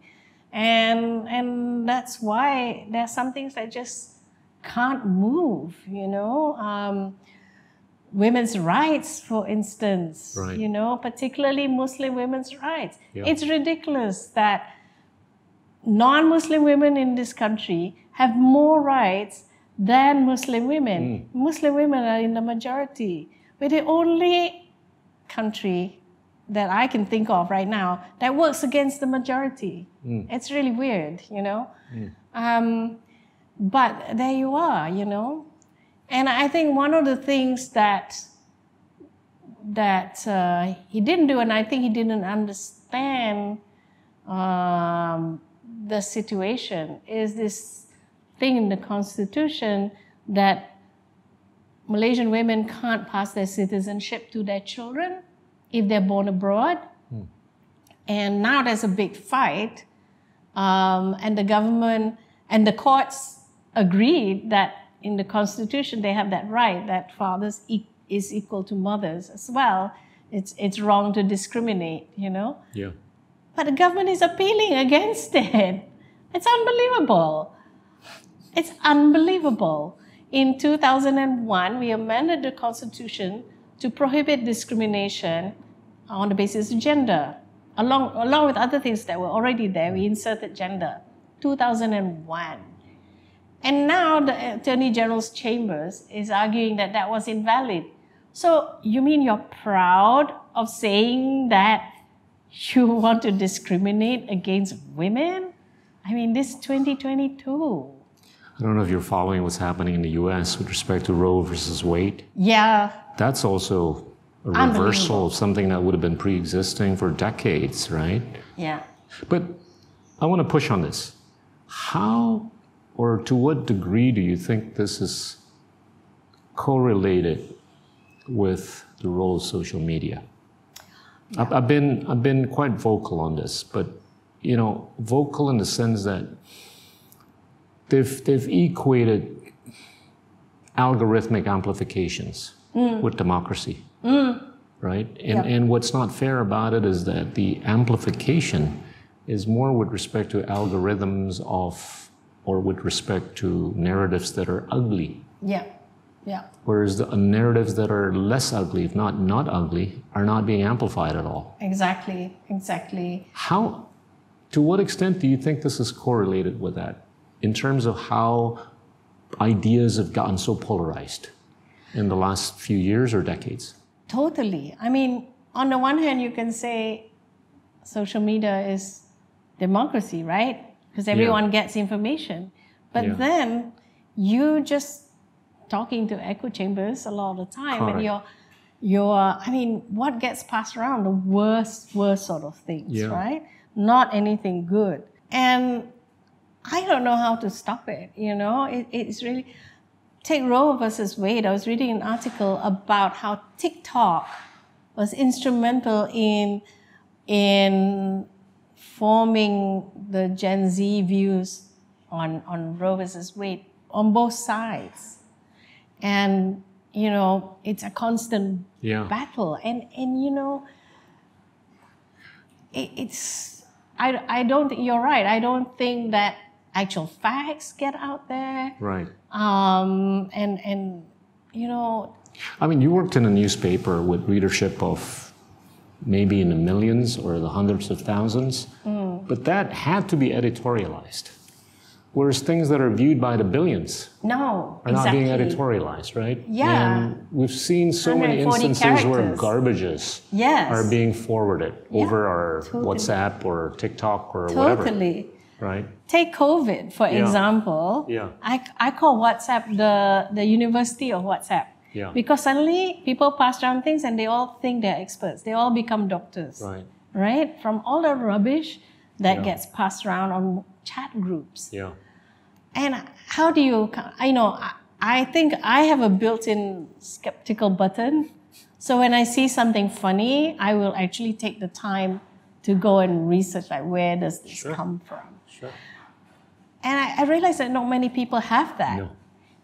And and that's why there's some things that just can't move, you know. Um, women's rights, for instance, right. you know, particularly Muslim women's rights. Yeah. It's ridiculous that non Muslim women in this country have more rights than Muslim women. Mm. Muslim women are in the majority. We're the only country that I can think of right now that works against the majority. Mm. It's really weird, you know? Mm. Um, but there you are, you know? And I think one of the things that that uh, he didn't do, and I think he didn't understand um, the situation is this thing in the constitution that Malaysian women can't pass their citizenship to their children if they're born abroad. Hmm. And now there's a big fight, um, and the government and the courts agreed that in the constitution they have that right that fathers e- is equal to mothers as well. It's it's wrong to discriminate, you know. Yeah. But the government is appealing against it. It's unbelievable. It's unbelievable. In 2001, we amended the Constitution to prohibit discrimination on the basis of gender. Along, along with other things that were already there, we inserted gender. 2001. And now the Attorney General's chambers is arguing that that was invalid. So you mean you're proud of saying that you want to discriminate against women? I mean, this 2022. I don't know if you're following what's happening in the US with respect to Roe versus Wade. Yeah. That's also a reversal of something that would have been pre existing for decades, right? Yeah. But I want to push on this. How or to what degree do you think this is correlated with the role of social media? I've, I've been I've been quite vocal on this, but you know, vocal in the sense that they've they've equated algorithmic amplifications mm. with democracy. Mm. Right? And and what's not fair about it is that the amplification is more with respect to algorithms of or with respect to narratives that are ugly. Yeah. Yeah. Whereas the narratives that are less ugly, if not not ugly, are not being amplified at all. Exactly. Exactly. How? To what extent do you think this is correlated with that, in terms of how ideas have gotten so polarized in the last few years or decades? Totally. I mean, on the one hand, you can say social media is democracy, right? Because everyone yeah. gets information. But yeah. then you just talking to echo chambers a lot of the time Correct. and you're you're i mean what gets passed around the worst worst sort of things yeah. right not anything good and i don't know how to stop it you know it, it's really take roe versus wade i was reading an article about how tiktok was instrumental in in forming the gen z views on on roe versus wade on both sides and you know it's a constant yeah. battle and and you know it, it's I, I don't you're right i don't think that actual facts get out there right um, and and you know i mean you worked in a newspaper with readership of maybe in the millions or the hundreds of thousands mm. but that had to be editorialized Whereas things that are viewed by the billions no, are exactly. not being editorialized, right? Yeah. And we've seen so many instances characters. where garbages yes. are being forwarded yeah, over our totally. WhatsApp or TikTok or totally. whatever. Totally. Right. Take COVID, for yeah. example. Yeah. I, I call WhatsApp the, the university of WhatsApp. Yeah. Because suddenly people pass around things and they all think they're experts. They all become doctors. Right. Right? From all the rubbish that yeah. gets passed around on chat groups. Yeah. And how do you? I know. I think I have a built-in skeptical button. So when I see something funny, I will actually take the time to go and research like where does this sure. come from. Sure. And I, I realized that not many people have that. No.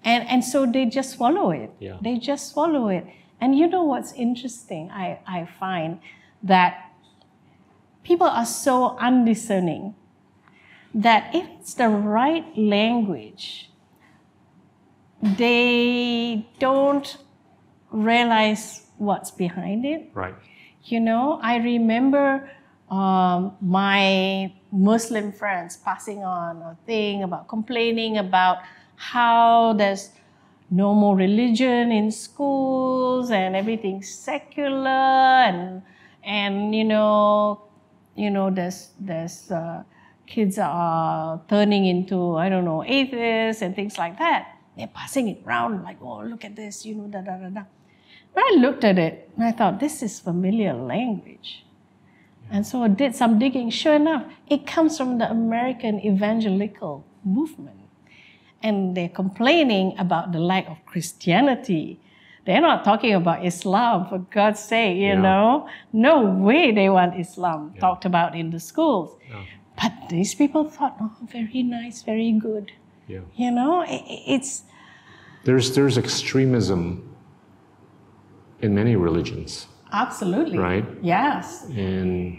And and so they just swallow it. Yeah. They just swallow it. And you know what's interesting? I, I find that people are so undiscerning that if it's the right language, they don't realize what's behind it. Right. You know, I remember um, my Muslim friends passing on a thing about complaining about how there's no more religion in schools and everything's secular and and you know you know there's there's uh, kids are turning into, I don't know, atheists and things like that. They're passing it around like, oh, look at this, you know, da da da da. But I looked at it and I thought, this is familiar language. And so I did some digging. Sure enough, it comes from the American evangelical movement. And they're complaining about the lack of Christianity. They're not talking about Islam, for God's sake, you yeah. know. No way they want Islam yeah. talked about in the schools. Yeah. But these people thought, oh, very nice, very good. Yeah. You know, it, it's. There's, there's extremism in many religions. Absolutely. Right? Yes. And...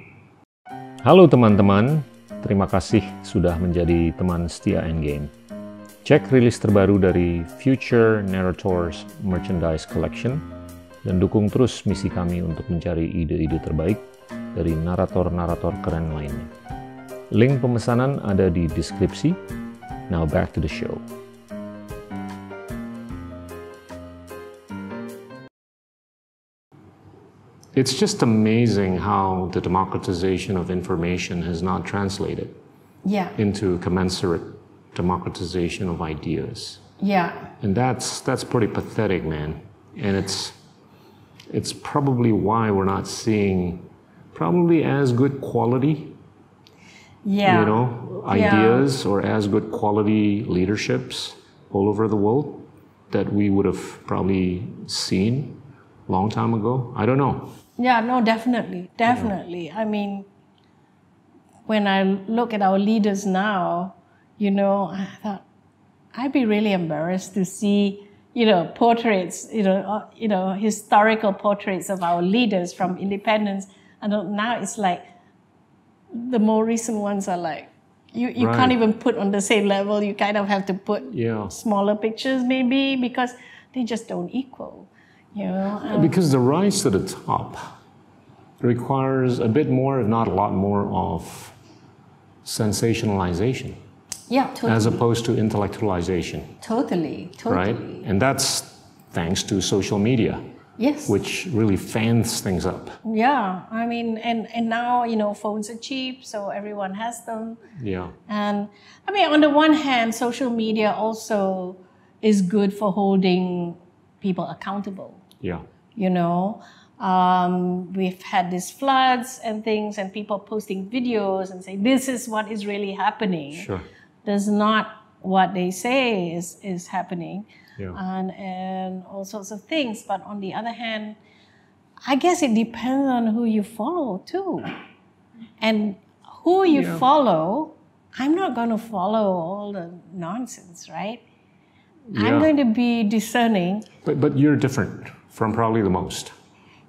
Halo teman-teman, terima kasih sudah menjadi teman setia Endgame. Cek rilis terbaru dari Future Narrators Merchandise Collection dan dukung terus misi kami untuk mencari ide-ide terbaik dari narator-narator keren lainnya. Link pemesanan ada di deskripsi. Now back to the show. It's just amazing how the democratization of information has not translated yeah. into commensurate democratization of ideas. Yeah. And that's that's pretty pathetic, man. And it's it's probably why we're not seeing probably as good quality yeah. you know, ideas yeah. or as good quality leaderships all over the world that we would have probably seen long time ago. I don't know. Yeah, no, definitely. Definitely. Yeah. I mean, when I look at our leaders now, you know, I thought I'd be really embarrassed to see, you know, portraits, you know, uh, you know, historical portraits of our leaders from independence. And now it's like the more recent ones are like you, you right. can't even put on the same level. You kind of have to put yeah. smaller pictures maybe because they just don't equal. You know? Um, because the rise to the top requires a bit more, if not a lot more, of sensationalization. Yeah, totally. As opposed to intellectualization. Totally, totally. Right? And that's thanks to social media. Yes. Which really fans things up. Yeah, I mean, and and now you know phones are cheap, so everyone has them. Yeah. And I mean, on the one hand, social media also is good for holding people accountable. Yeah. You know, um, we've had these floods and things, and people posting videos and saying this is what is really happening. Sure. Does not what they say is, is happening yeah. and, and all sorts of things. But on the other hand, I guess it depends on who you follow too. And who you yeah. follow, I'm not going to follow all the nonsense, right? Yeah. I'm going to be discerning. But, but you're different from probably the most.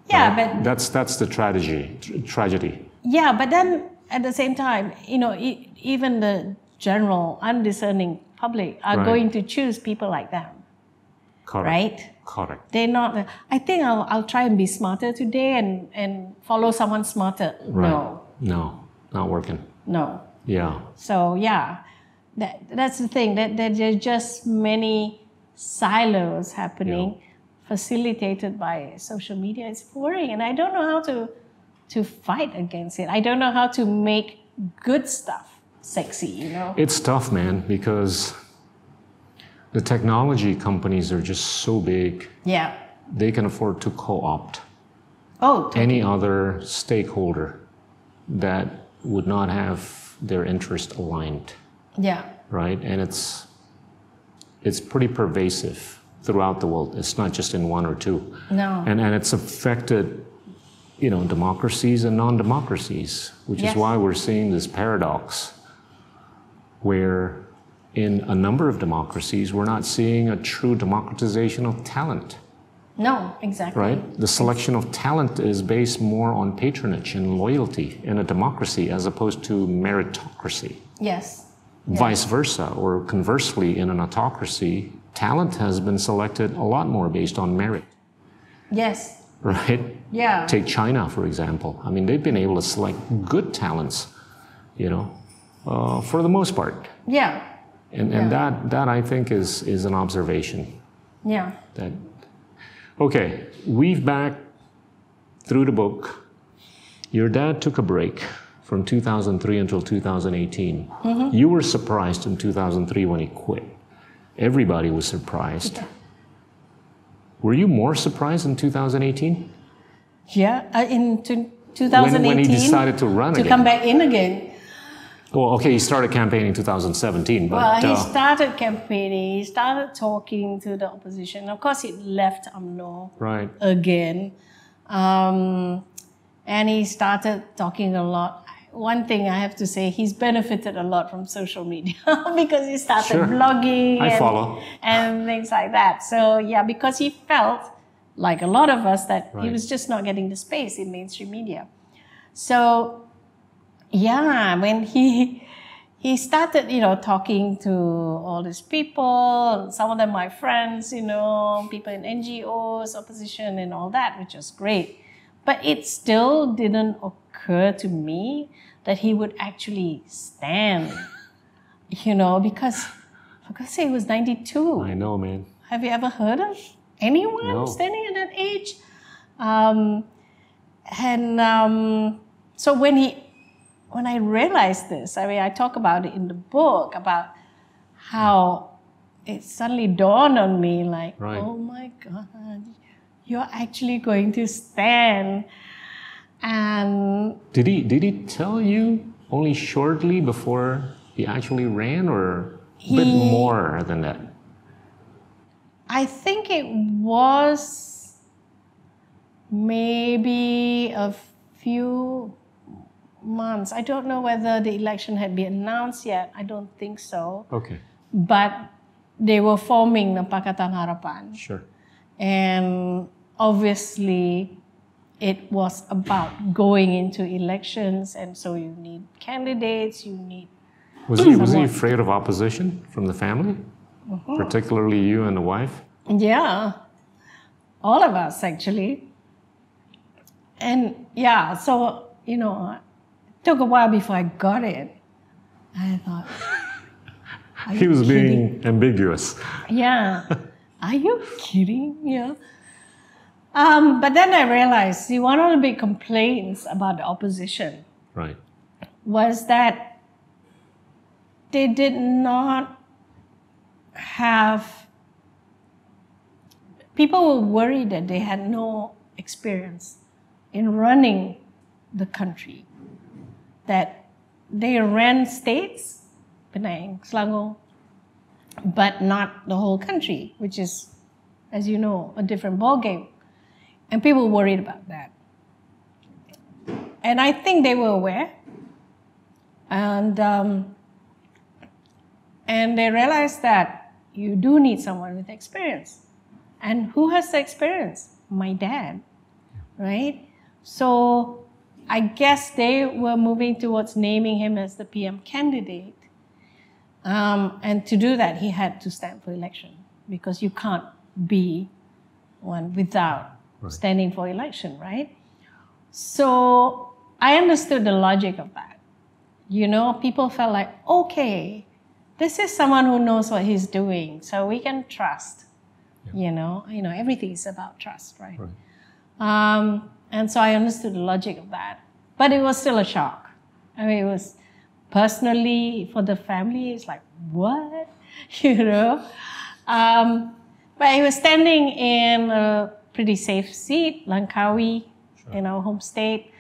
Yeah, right? but that's that's the tragedy. tragedy. Yeah, but then at the same time, you know, e- even the general, undiscerning public are right. going to choose people like them. Correct. Right? Correct. They're not, I think I'll, I'll try and be smarter today and, and follow someone smarter. Right. No. No, not working. No. Yeah. So, yeah, that, that's the thing, that, that there's just many silos happening. Yeah. Facilitated by social media, it's worrying, and I don't know how to to fight against it. I don't know how to make good stuff sexy, you know? It's tough, man, because the technology companies are just so big. Yeah. They can afford to co opt oh, totally. any other stakeholder that would not have their interest aligned. Yeah. Right? And it's it's pretty pervasive throughout the world. It's not just in one or two. No. And and it's affected you know democracies and non-democracies, which yes. is why we're seeing this paradox where in a number of democracies, we're not seeing a true democratization of talent. No, exactly. Right? The selection of talent is based more on patronage and loyalty in a democracy as opposed to meritocracy. Yes. Vice yes. versa, or conversely, in an autocracy, talent has been selected a lot more based on merit. Yes. Right? Yeah. Take China, for example. I mean, they've been able to select good talents, you know, uh, for the most part. Yeah. And, and yeah. that, that I think is, is an observation. Yeah. That, okay, weave back through the book. Your dad took a break from 2003 until 2018. Mm-hmm. You were surprised in 2003 when he quit. Everybody was surprised. Were you more surprised in 2018? Yeah, uh, in t- 2018. When, when, he decided to run to again. come back in again. Well, okay, he started campaigning in 2017. But, well, he uh, started campaigning. He started talking to the opposition. Of course, he left AMNO right. again. Um, and he started talking a lot. One thing I have to say, he's benefited a lot from social media because he started sure. blogging and, and, things like that. So, yeah, because he felt, like a lot of us, that right. he was just not getting the space in mainstream media. So, yeah, when he he started, you know, talking to all these people, some of them my friends, you know, people in NGOs, opposition, and all that, which was great. But it still didn't occur to me that he would actually stand, you know, because for God's sake, he was 92. I know, man. Have you ever heard of anyone no. standing at that age? Um, and um, so when he when I realized this, I mean, I talk about it in the book about how it suddenly dawned on me like, right. oh my God, you're actually going to stand. And did he did he tell you only shortly before he actually ran or a he, bit more than that? I think it was maybe a few months. I don't know whether the election had been announced yet. I don't think so. Okay. But they were forming the Pakatan Harapan. Sure. And obviously, it was about going into elections, and so you need candidates, you need. Was he, was he afraid of opposition from the family, mm-hmm. particularly you and the wife? Yeah, all of us actually. And yeah, so, you know, Took a while before I got it. I thought. he was kidding? being ambiguous. Yeah. are you kidding? Yeah. Um, but then I realized, see, one of the big complaints about the opposition right. was that they did not have people were worried that they had no experience in running the country that they ran states, Penang, Selangor, but not the whole country, which is, as you know, a different ballgame. And people worried about that. And I think they were aware. And, um, and they realized that you do need someone with experience. And who has the experience? My dad, right? So I guess they were moving towards naming him as the PM candidate. Um, and to do that, he had to stand for election because you can't be one without right. standing for election, right? So I understood the logic of that. You know, people felt like, okay, this is someone who knows what he's doing, so we can trust. Yeah. You know, you know, everything is about trust, right? right. Um, and so I understood the logic of that. But it was still a shock. I mean, it was personally, for the family, it's like, what? you know? Um, but he was standing in a pretty safe seat, Langkawi, sure. in our home state,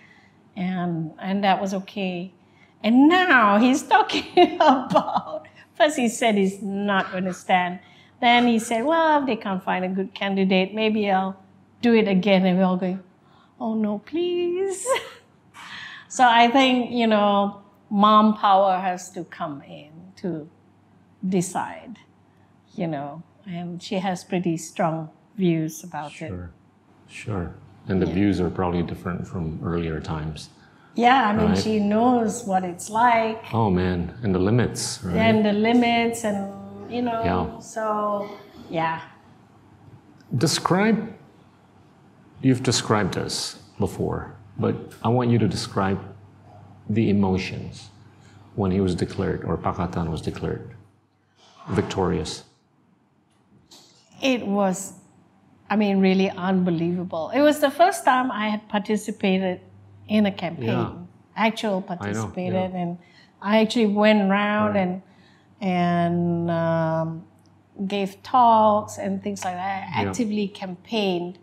and, and that was okay. And now he's talking about, first he said he's not going to stand. Then he said, well, if they can't find a good candidate, maybe I'll do it again. And we're all going, oh no, please. so I think, you know, mom power has to come in to decide, you know, and she has pretty strong views about sure. it. Sure, sure. And the yeah. views are probably different from earlier times. Yeah, I mean, right? she knows what it's like. Oh man, and the limits, right? And the limits, and you know, yeah. so yeah. Describe You've described this before, but I want you to describe the emotions when he was declared or Pakatan was declared victorious. It was, I mean, really unbelievable. It was the first time I had participated in a campaign, yeah. actual participated, I yeah. and I actually went around right. and and um, gave talks and things like that. I yeah. actively campaigned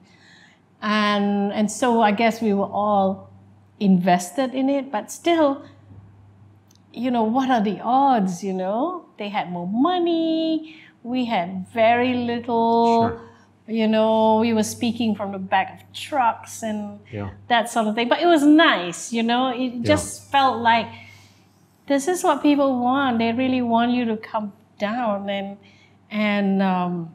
and, and so I guess we were all invested in it, but still, you know, what are the odds, you know? They had more money, we had very little. Sure you know we were speaking from the back of trucks and yeah. that sort of thing but it was nice you know it yeah. just felt like this is what people want they really want you to come down and and um,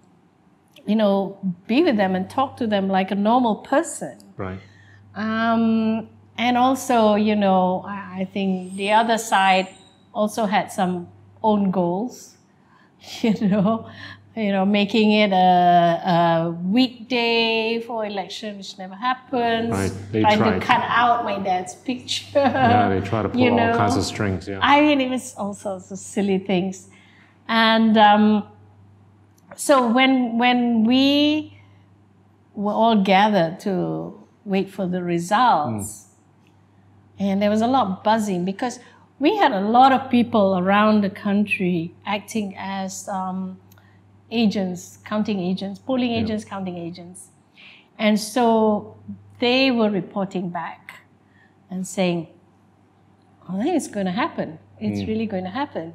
you know, be with them and talk to them like a normal person. Right. Um, and also, you know, I think the other side also had some own goals, you know, you know, making it a, a weekday for election, which never happens. Right. They trying tried. to cut out my dad's picture. Yeah, they try to pull you know? all kinds of strings. Yeah. I mean, it was all sorts of silly things, and um, so when when we were all gathered to wait for the results, mm. and there was a lot of buzzing because we had a lot of people around the country acting as um, agents, counting agents, polling yeah. agents, counting agents, and so they were reporting back and saying, "I oh, think it's going to happen. It's mm. really going to happen."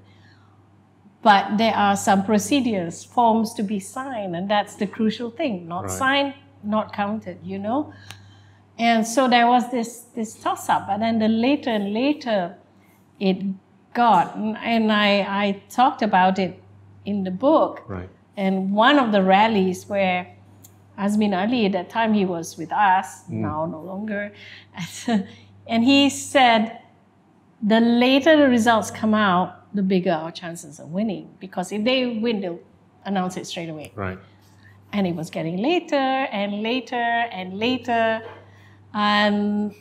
but there are some procedures, forms to be signed, and that's the crucial thing. Not right. signed, not counted, you know? And so there was this this toss up, and then the later and later it got, and I, I talked about it in the book. Right. And one of the rallies where Azmin Ali, at that time he was with us, mm. now no longer, and he said, the later the results come out, the bigger our chances of winning. Because if they win, they'll announce it straight away. Right. And it was getting later and later and later. And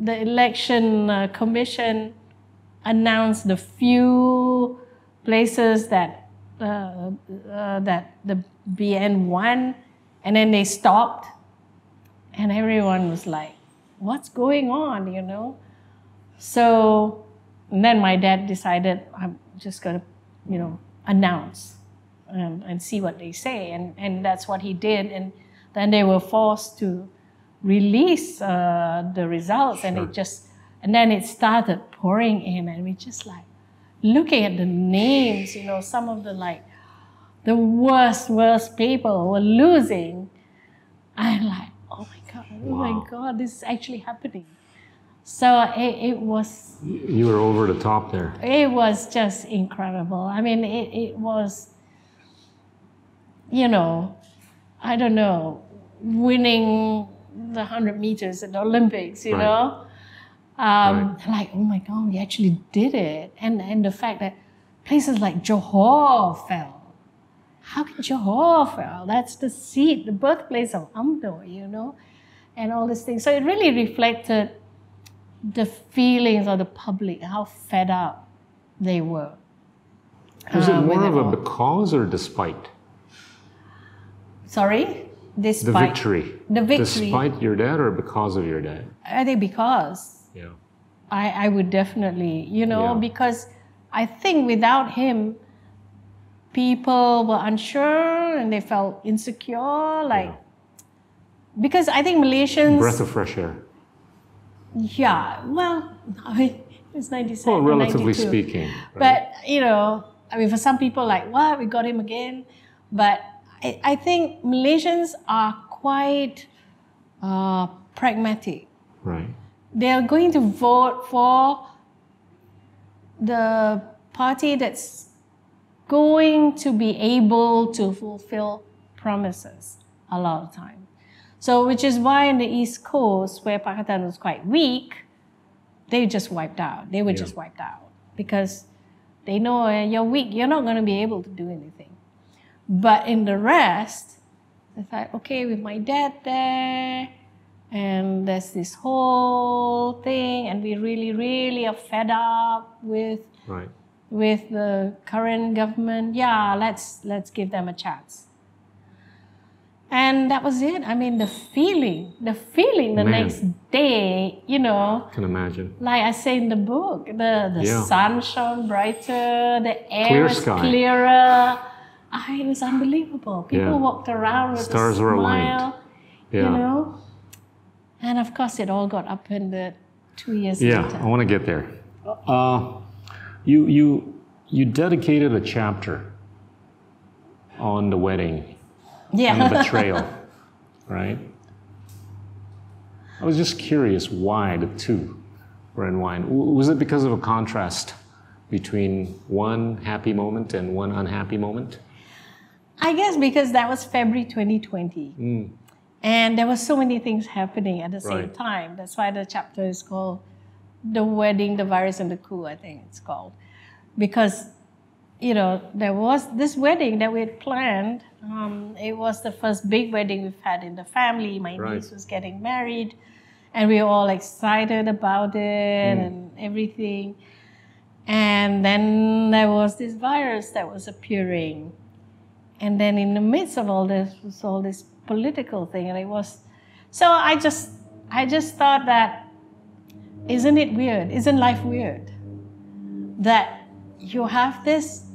the election uh, commission announced the few places that uh, uh, that the BN won, and then they stopped, and everyone was like, "What's going on?" You know. So and then my dad decided I'm just going to, you know, announce and, um, and see what they say. And, and that's what he did. And then they were forced to release uh, the results. Sure. And it just, and then it started pouring in. And we just like looking at the names, you know, some of the like, the worst, worst people were losing. I'm like, oh my God, oh wow. my God, this is actually happening. So it, it, was. You were over the top there. It was just incredible. I mean, it, it was, you know, I don't know, winning the 100 meters at the Olympics, you right. know? Um, right. Like, oh my God, we actually did it. And, and the fact that places like Johor fell. How can Johor fell? That's the seat, the birthplace of AMDO, you know? And all these things. So it really reflected the feelings of the public, how fed up they were. Was uh, it more of a because or despite? Sorry? Despite. The victory. The victory. Despite your dad or because of your dad? I think because. Yeah. I, I would definitely, you know, yeah. because I think without him, people were unsure and they felt insecure. Like, yeah. because I think Malaysians. Breath of fresh air. Yeah, well, I mean, it was 97. Well, relatively 92. speaking. Right? But, you know, I mean, for some people, like, what, we got him again. But I, I think Malaysians are quite uh, pragmatic. Right. They are going to vote for the party that's going to be able to fulfill promises a lot of times. So, which is why in the East Coast, where Pakatan was quite weak, they just wiped out. They were yeah. just wiped out because they know eh, you're weak, you're not going to be able to do anything. But in the rest, I thought, okay, with my dad there, and there's this whole thing, and we really, really are fed up with right. with the current government. Yeah, let's let's give them a chance and that was it. I mean, the feeling, the feeling the Man. next day, you know. I can imagine. Like I say in the book, the, the yeah. sun shone brighter, the air Clear was sky. clearer. I ah, it was unbelievable. People yeah. walked around with Stars a smile, were aligned. Yeah. you know. And of course, it all got upended two years yeah, later. Yeah, I want to get there. Uh, you, you, you dedicated a chapter on the wedding yeah. and the betrayal, right? I was just curious why the two were in wine. Was it because of a contrast between one happy moment and one unhappy moment? I guess because that was February 2020. Mm. And there were so many things happening at the same time. That's why the chapter is called The Wedding, the Virus, and the Coup, I think it's called. Because you know, there was this wedding that we had planned. Um, it was the first big wedding we've had in the family. My right. niece was getting married, and we were all excited about it mm. and everything. And then there was this virus that was appearing. And then in the midst of all this was all this political thing. And it was so I just I just thought that isn't it weird? Isn't life weird? That you have this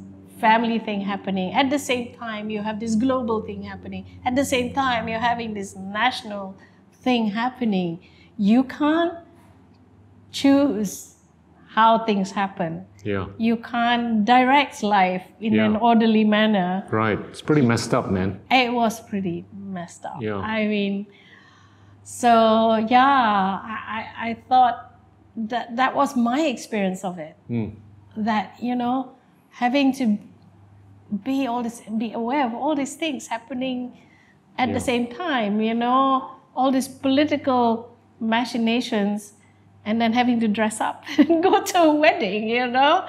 family thing happening. At the same time, you have this global thing happening. At the same time, you're having this national thing happening. You can't choose how things happen. Yeah. You can't direct life in yeah. an orderly manner. Right. It's pretty messed up, man. It was pretty messed up. Yeah. I mean, so yeah, I, I thought that that was my experience of it. Mm. That, you know, having to be all this be aware of all these things happening at yeah. the same time you know all these political machinations and then having to dress up and go to a wedding you know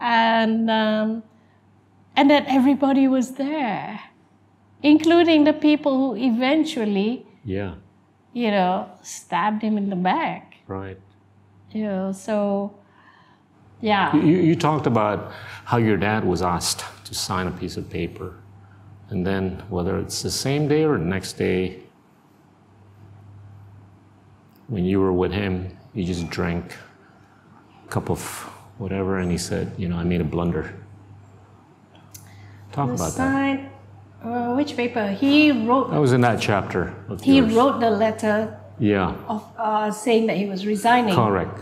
and um, and that everybody was there including the people who eventually yeah you know stabbed him in the back right you know so yeah you, you talked about how your dad was asked to sign a piece of paper. And then, whether it's the same day or the next day, when you were with him, you just drank a cup of whatever, and he said, You know, I made a blunder. Talk the about sign, that. Uh, which paper? He wrote. That was in that chapter. he yours. wrote the letter. Yeah. Of uh, saying that he was resigning. Correct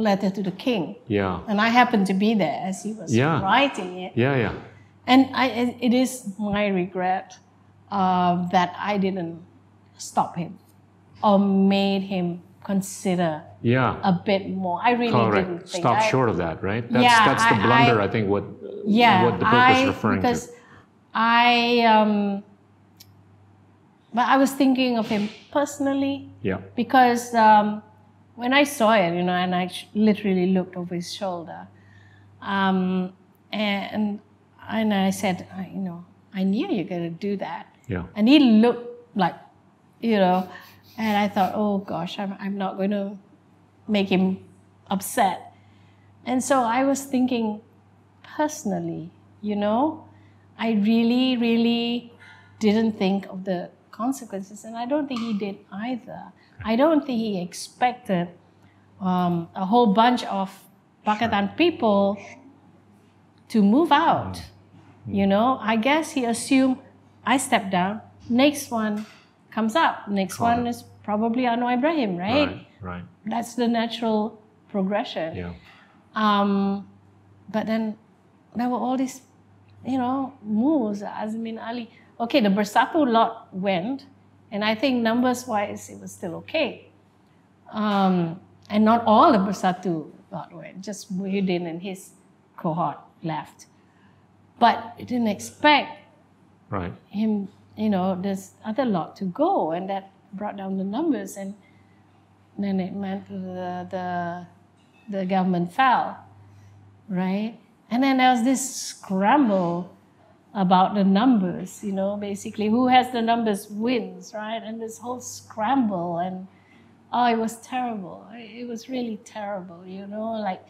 letter to the king. Yeah. And I happened to be there as he was yeah. writing it. Yeah, yeah. And I, it is my regret uh, that I didn't stop him or made him consider yeah. a bit more. I really Correct. didn't think. Stop I, short of that, right? That's, yeah, that's the blunder, I, I, I think, what, yeah, what the book I, is referring because to. I, um, but I was thinking of him personally. Yeah. Because um, when I saw it, you know, and I literally looked over his shoulder, um, and and I said, I, you know, I knew you're going to do that. Yeah. And he looked like, you know, and I thought, oh gosh, I'm I'm not going to make him upset, and so I was thinking, personally, you know, I really, really didn't think of the consequences, and I don't think he did either. I don't think he expected um, a whole bunch of Pakistan people to move out. Mm-hmm. You know, I guess he assumed I step down, next one comes up, next Got one it. is probably Anwar Ibrahim, right? right? Right. That's the natural progression. Yeah. Um, but then there were all these, you know, moves. Azmin Ali. Okay, the Bersapu lot went, and I think numbers wise, it was still okay. Um, and not all of Bersatu got went, just Muhyiddin and his cohort left. But I didn't expect right. him, you know, this other lot to go, and that brought down the numbers, and then it meant the, the, the government fell, right? And then there was this scramble about the numbers, you know, basically who has the numbers wins, right? And this whole scramble and oh, it was terrible. It was really terrible, you know, like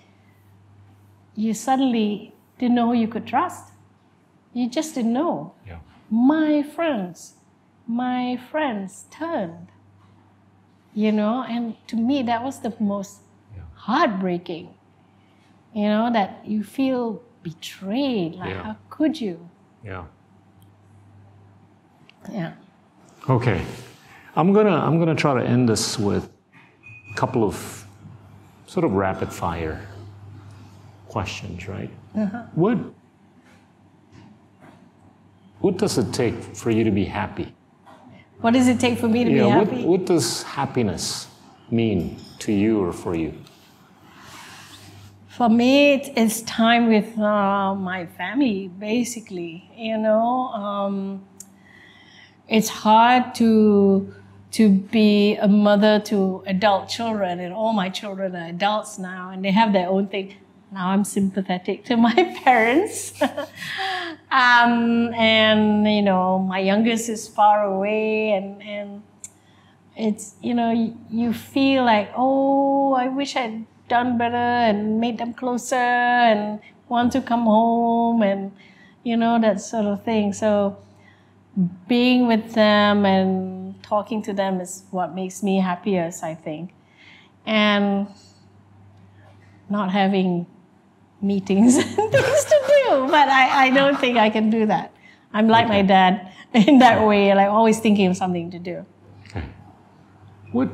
you suddenly didn't know who you could trust. You just didn't know. Yeah. My friends, my friends turned, you know, and to me that was the most yeah. heartbreaking, you know, that you feel betrayed. Like, yeah. how could you? Yeah. Yeah. Okay. I'm gonna I'm gonna try to end this with a couple of sort of rapid fire questions, right? Uh-huh. What what does it take for you to be happy? What does it take for me to yeah, be happy? What, what does happiness mean to you or for you? for me, it's, time with uh, my family, basically. You know, um, it's hard to to be a mother to adult children, and all my children are adults now, and they have their own thing. Now I'm sympathetic to my parents, um, and you know, my youngest is far away, and and it's you know you, you feel like oh I wish I'd done better and made them closer and want to come home and you know that sort of thing so being with them and talking to them is what makes me happiest i think and not having meetings and things to do but I, I don't think i can do that i'm like okay. my dad in that way like always thinking of something to do what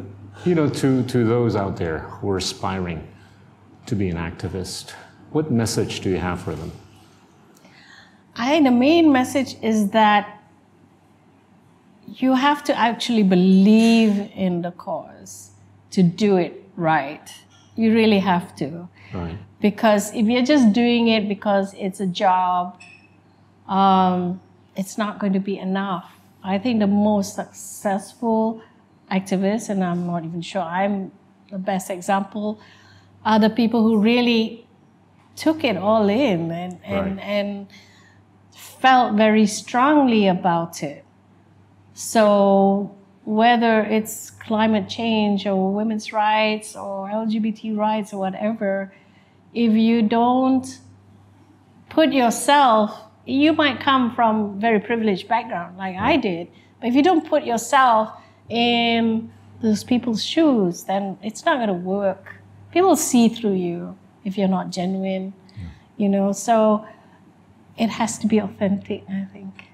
you know, to, to those out there who are aspiring to be an activist, what message do you have for them? I think the main message is that you have to actually believe in the cause to do it right. You really have to. Right. Because if you're just doing it because it's a job, um, it's not going to be enough. I think the most successful activists, and I'm not even sure I'm the best example, are the people who really took it all in and, and, right. and felt very strongly about it. So, whether it's climate change or women's rights or LGBT rights or whatever, if you don't put yourself, you might come from very privileged background like I did, but if you don't put yourself in those people's shoes, then it's not going to work. People see through you if you're not genuine, yeah. you know. So it has to be authentic, I think.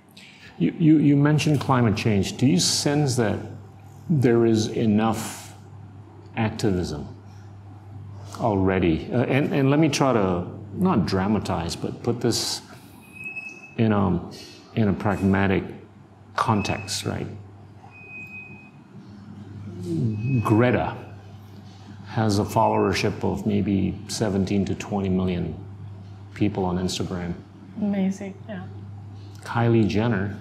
You, you, you mentioned climate change. Do you sense that there is enough activism already? Uh, and, and let me try to not dramatize, but put this in a, um, in a pragmatic context, right? Greta has a followership of maybe 17 to 20 million people on Instagram. Amazing, yeah. Kylie Jenner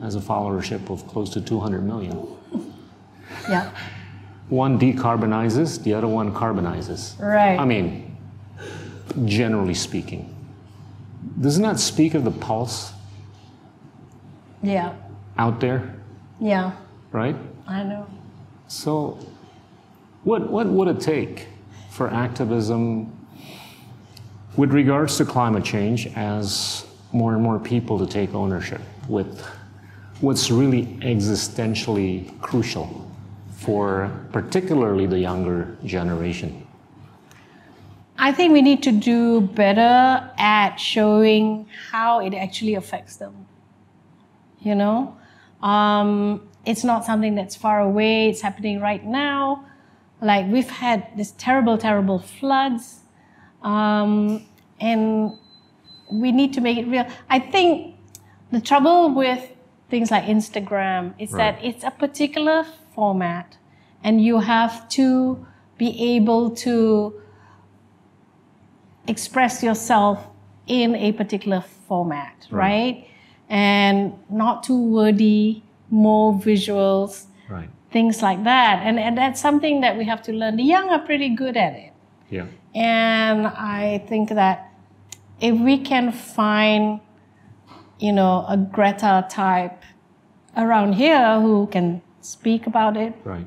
has a followership of close to 200 million. yeah. One decarbonizes, the other one carbonizes. Right. I mean, generally speaking. Doesn't that speak of the pulse? Yeah. Out there? Yeah. Right? I know. So, what, what would it take for activism with regards to climate change as more and more people to take ownership with what's really existentially crucial for particularly the younger generation? I think we need to do better at showing how it actually affects them. You know, um, it's not something that's far away, it's happening right now. Like we've had this terrible, terrible floods. Um, and we need to make it real. I think the trouble with things like Instagram is right. that it's a particular format and you have to be able to express yourself in a particular format, right? right? And not too wordy more visuals, right. things like that. And, and that's something that we have to learn. The young are pretty good at it. Yeah. And I think that if we can find, you know, a Greta type around here who can speak about it right.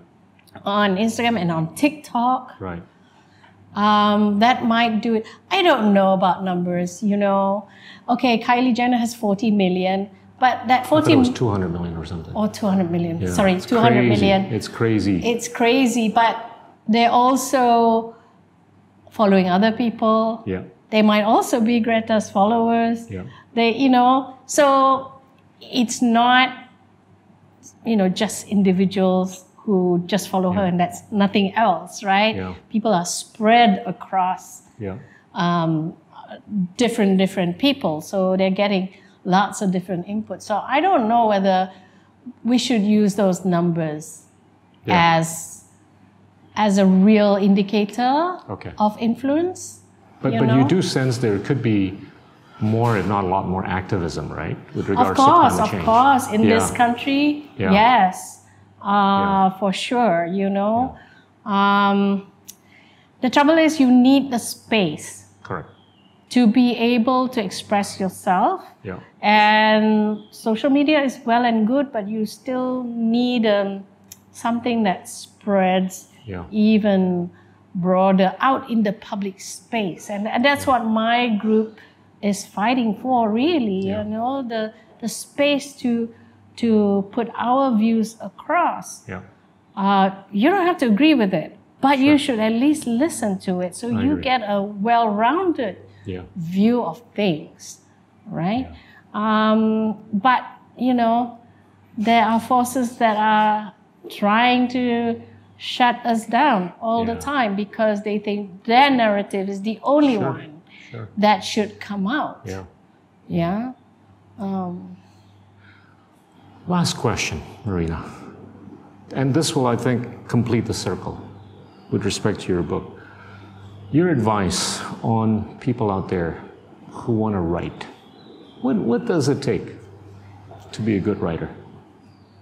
on Instagram and on TikTok. Right. Um, that might do it. I don't know about numbers, you know. Okay, Kylie Jenner has 40 million. But that 40 but was 200 million or something. Or 200 million. Yeah. Sorry, it's 200 crazy. million. It's crazy. It's crazy, but they're also following other people. Yeah. They might also be Greta's followers. Yeah. They, you know, so it's not you know just individuals who just follow yeah. her and that's nothing else, right? Yeah. People are spread across yeah. um, different different people, so they're getting lots of different inputs. So I don't know whether we should use those numbers yeah. as as a real indicator okay. of influence. But you but know? you do sense there could be more, if not a lot more, activism, right, with regards course, to climate change. Of course, of course, in yeah. this country, yeah. yes, uh, for sure. You know, um, the trouble is you need the space to be able to express yourself. Yeah. And social media is well and good, but you still need um, something that spreads yeah. even broader out in the public space. And, and that's yeah. what my group is fighting for, really. Yeah. You know, the, the space to, to put our views across. Yeah. Uh, you don't have to agree with it, but sure. you should at least listen to it so I you agree. get a well rounded yeah. view of things, right? Yeah. Um, but, you know, there are forces that are trying to shut us down all yeah. the time because they think their narrative is the only sure. one sure. that should come out. Yeah. Yeah. Um, Last question, Marina. And this will, I think, complete the circle with respect to your book. Your advice on people out there who want to write. What, what does it take to be a good writer?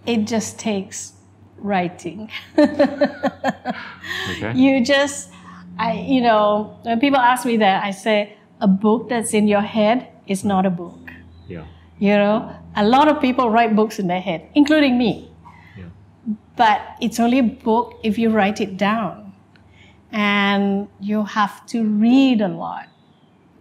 It just takes writing. okay. You just, I, you know, when people ask me that, I say, a book that's in your head is not a book. Yeah. You know, a lot of people write books in their head, including me. Yeah. But it's only a book if you write it down and you have to read a lot,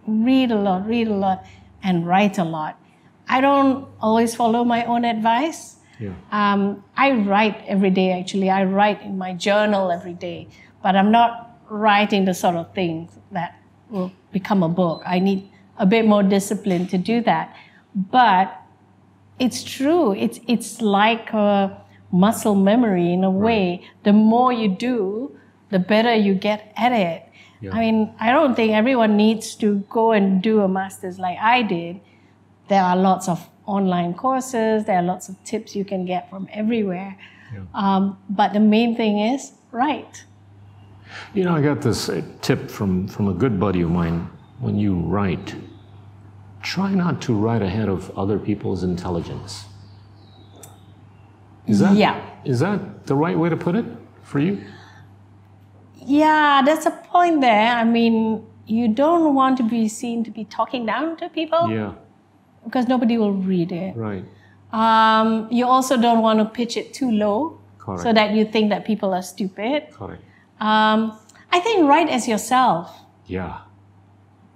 read a lot, read a lot, and write a lot. I don't always follow my own advice. Yeah. Um, I write every day, actually. I write in my journal every day, but I'm not writing the sort of things that will become a book. I need a bit more discipline to do that. But it's true. It's, it's like a muscle memory in a way. The more you do, the better you get at it. Yeah. I mean, I don't think everyone needs to go and do a master's like I did. There are lots of online courses, there are lots of tips you can get from everywhere. Yeah. Um, but the main thing is write. You know, I got this uh, tip from, from a good buddy of mine. When you write, try not to write ahead of other people's intelligence. Is that, yeah. is that the right way to put it for you? Yeah, that's a point there. I mean, you don't want to be seen to be talking down to people. Yeah. Because nobody will read it. Right. Um, you also don't want to pitch it too low Correct. so that you think that people are stupid. Correct. Um, I think write as yourself. Yeah.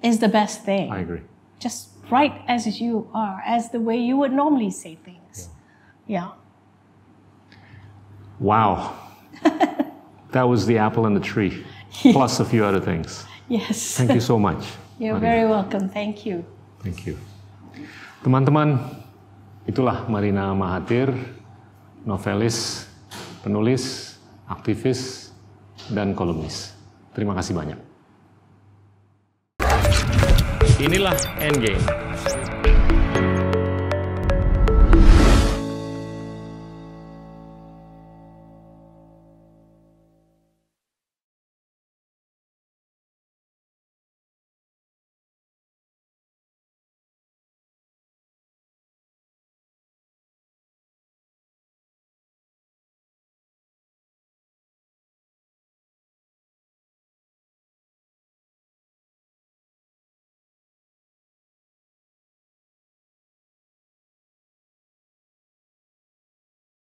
Is the best thing. I agree. Just write as you are, as the way you would normally say things. Yeah. yeah. Wow. That was the apple and the tree, yes. plus a few other things. Yes. Thank you so much. You're Marina. very welcome. Thank you. Thank you. Teman-teman, itulah Marina Mahathir, novelis, penulis, aktivis, dan kolumnis. Terima kasih banyak. Inilah Endgame.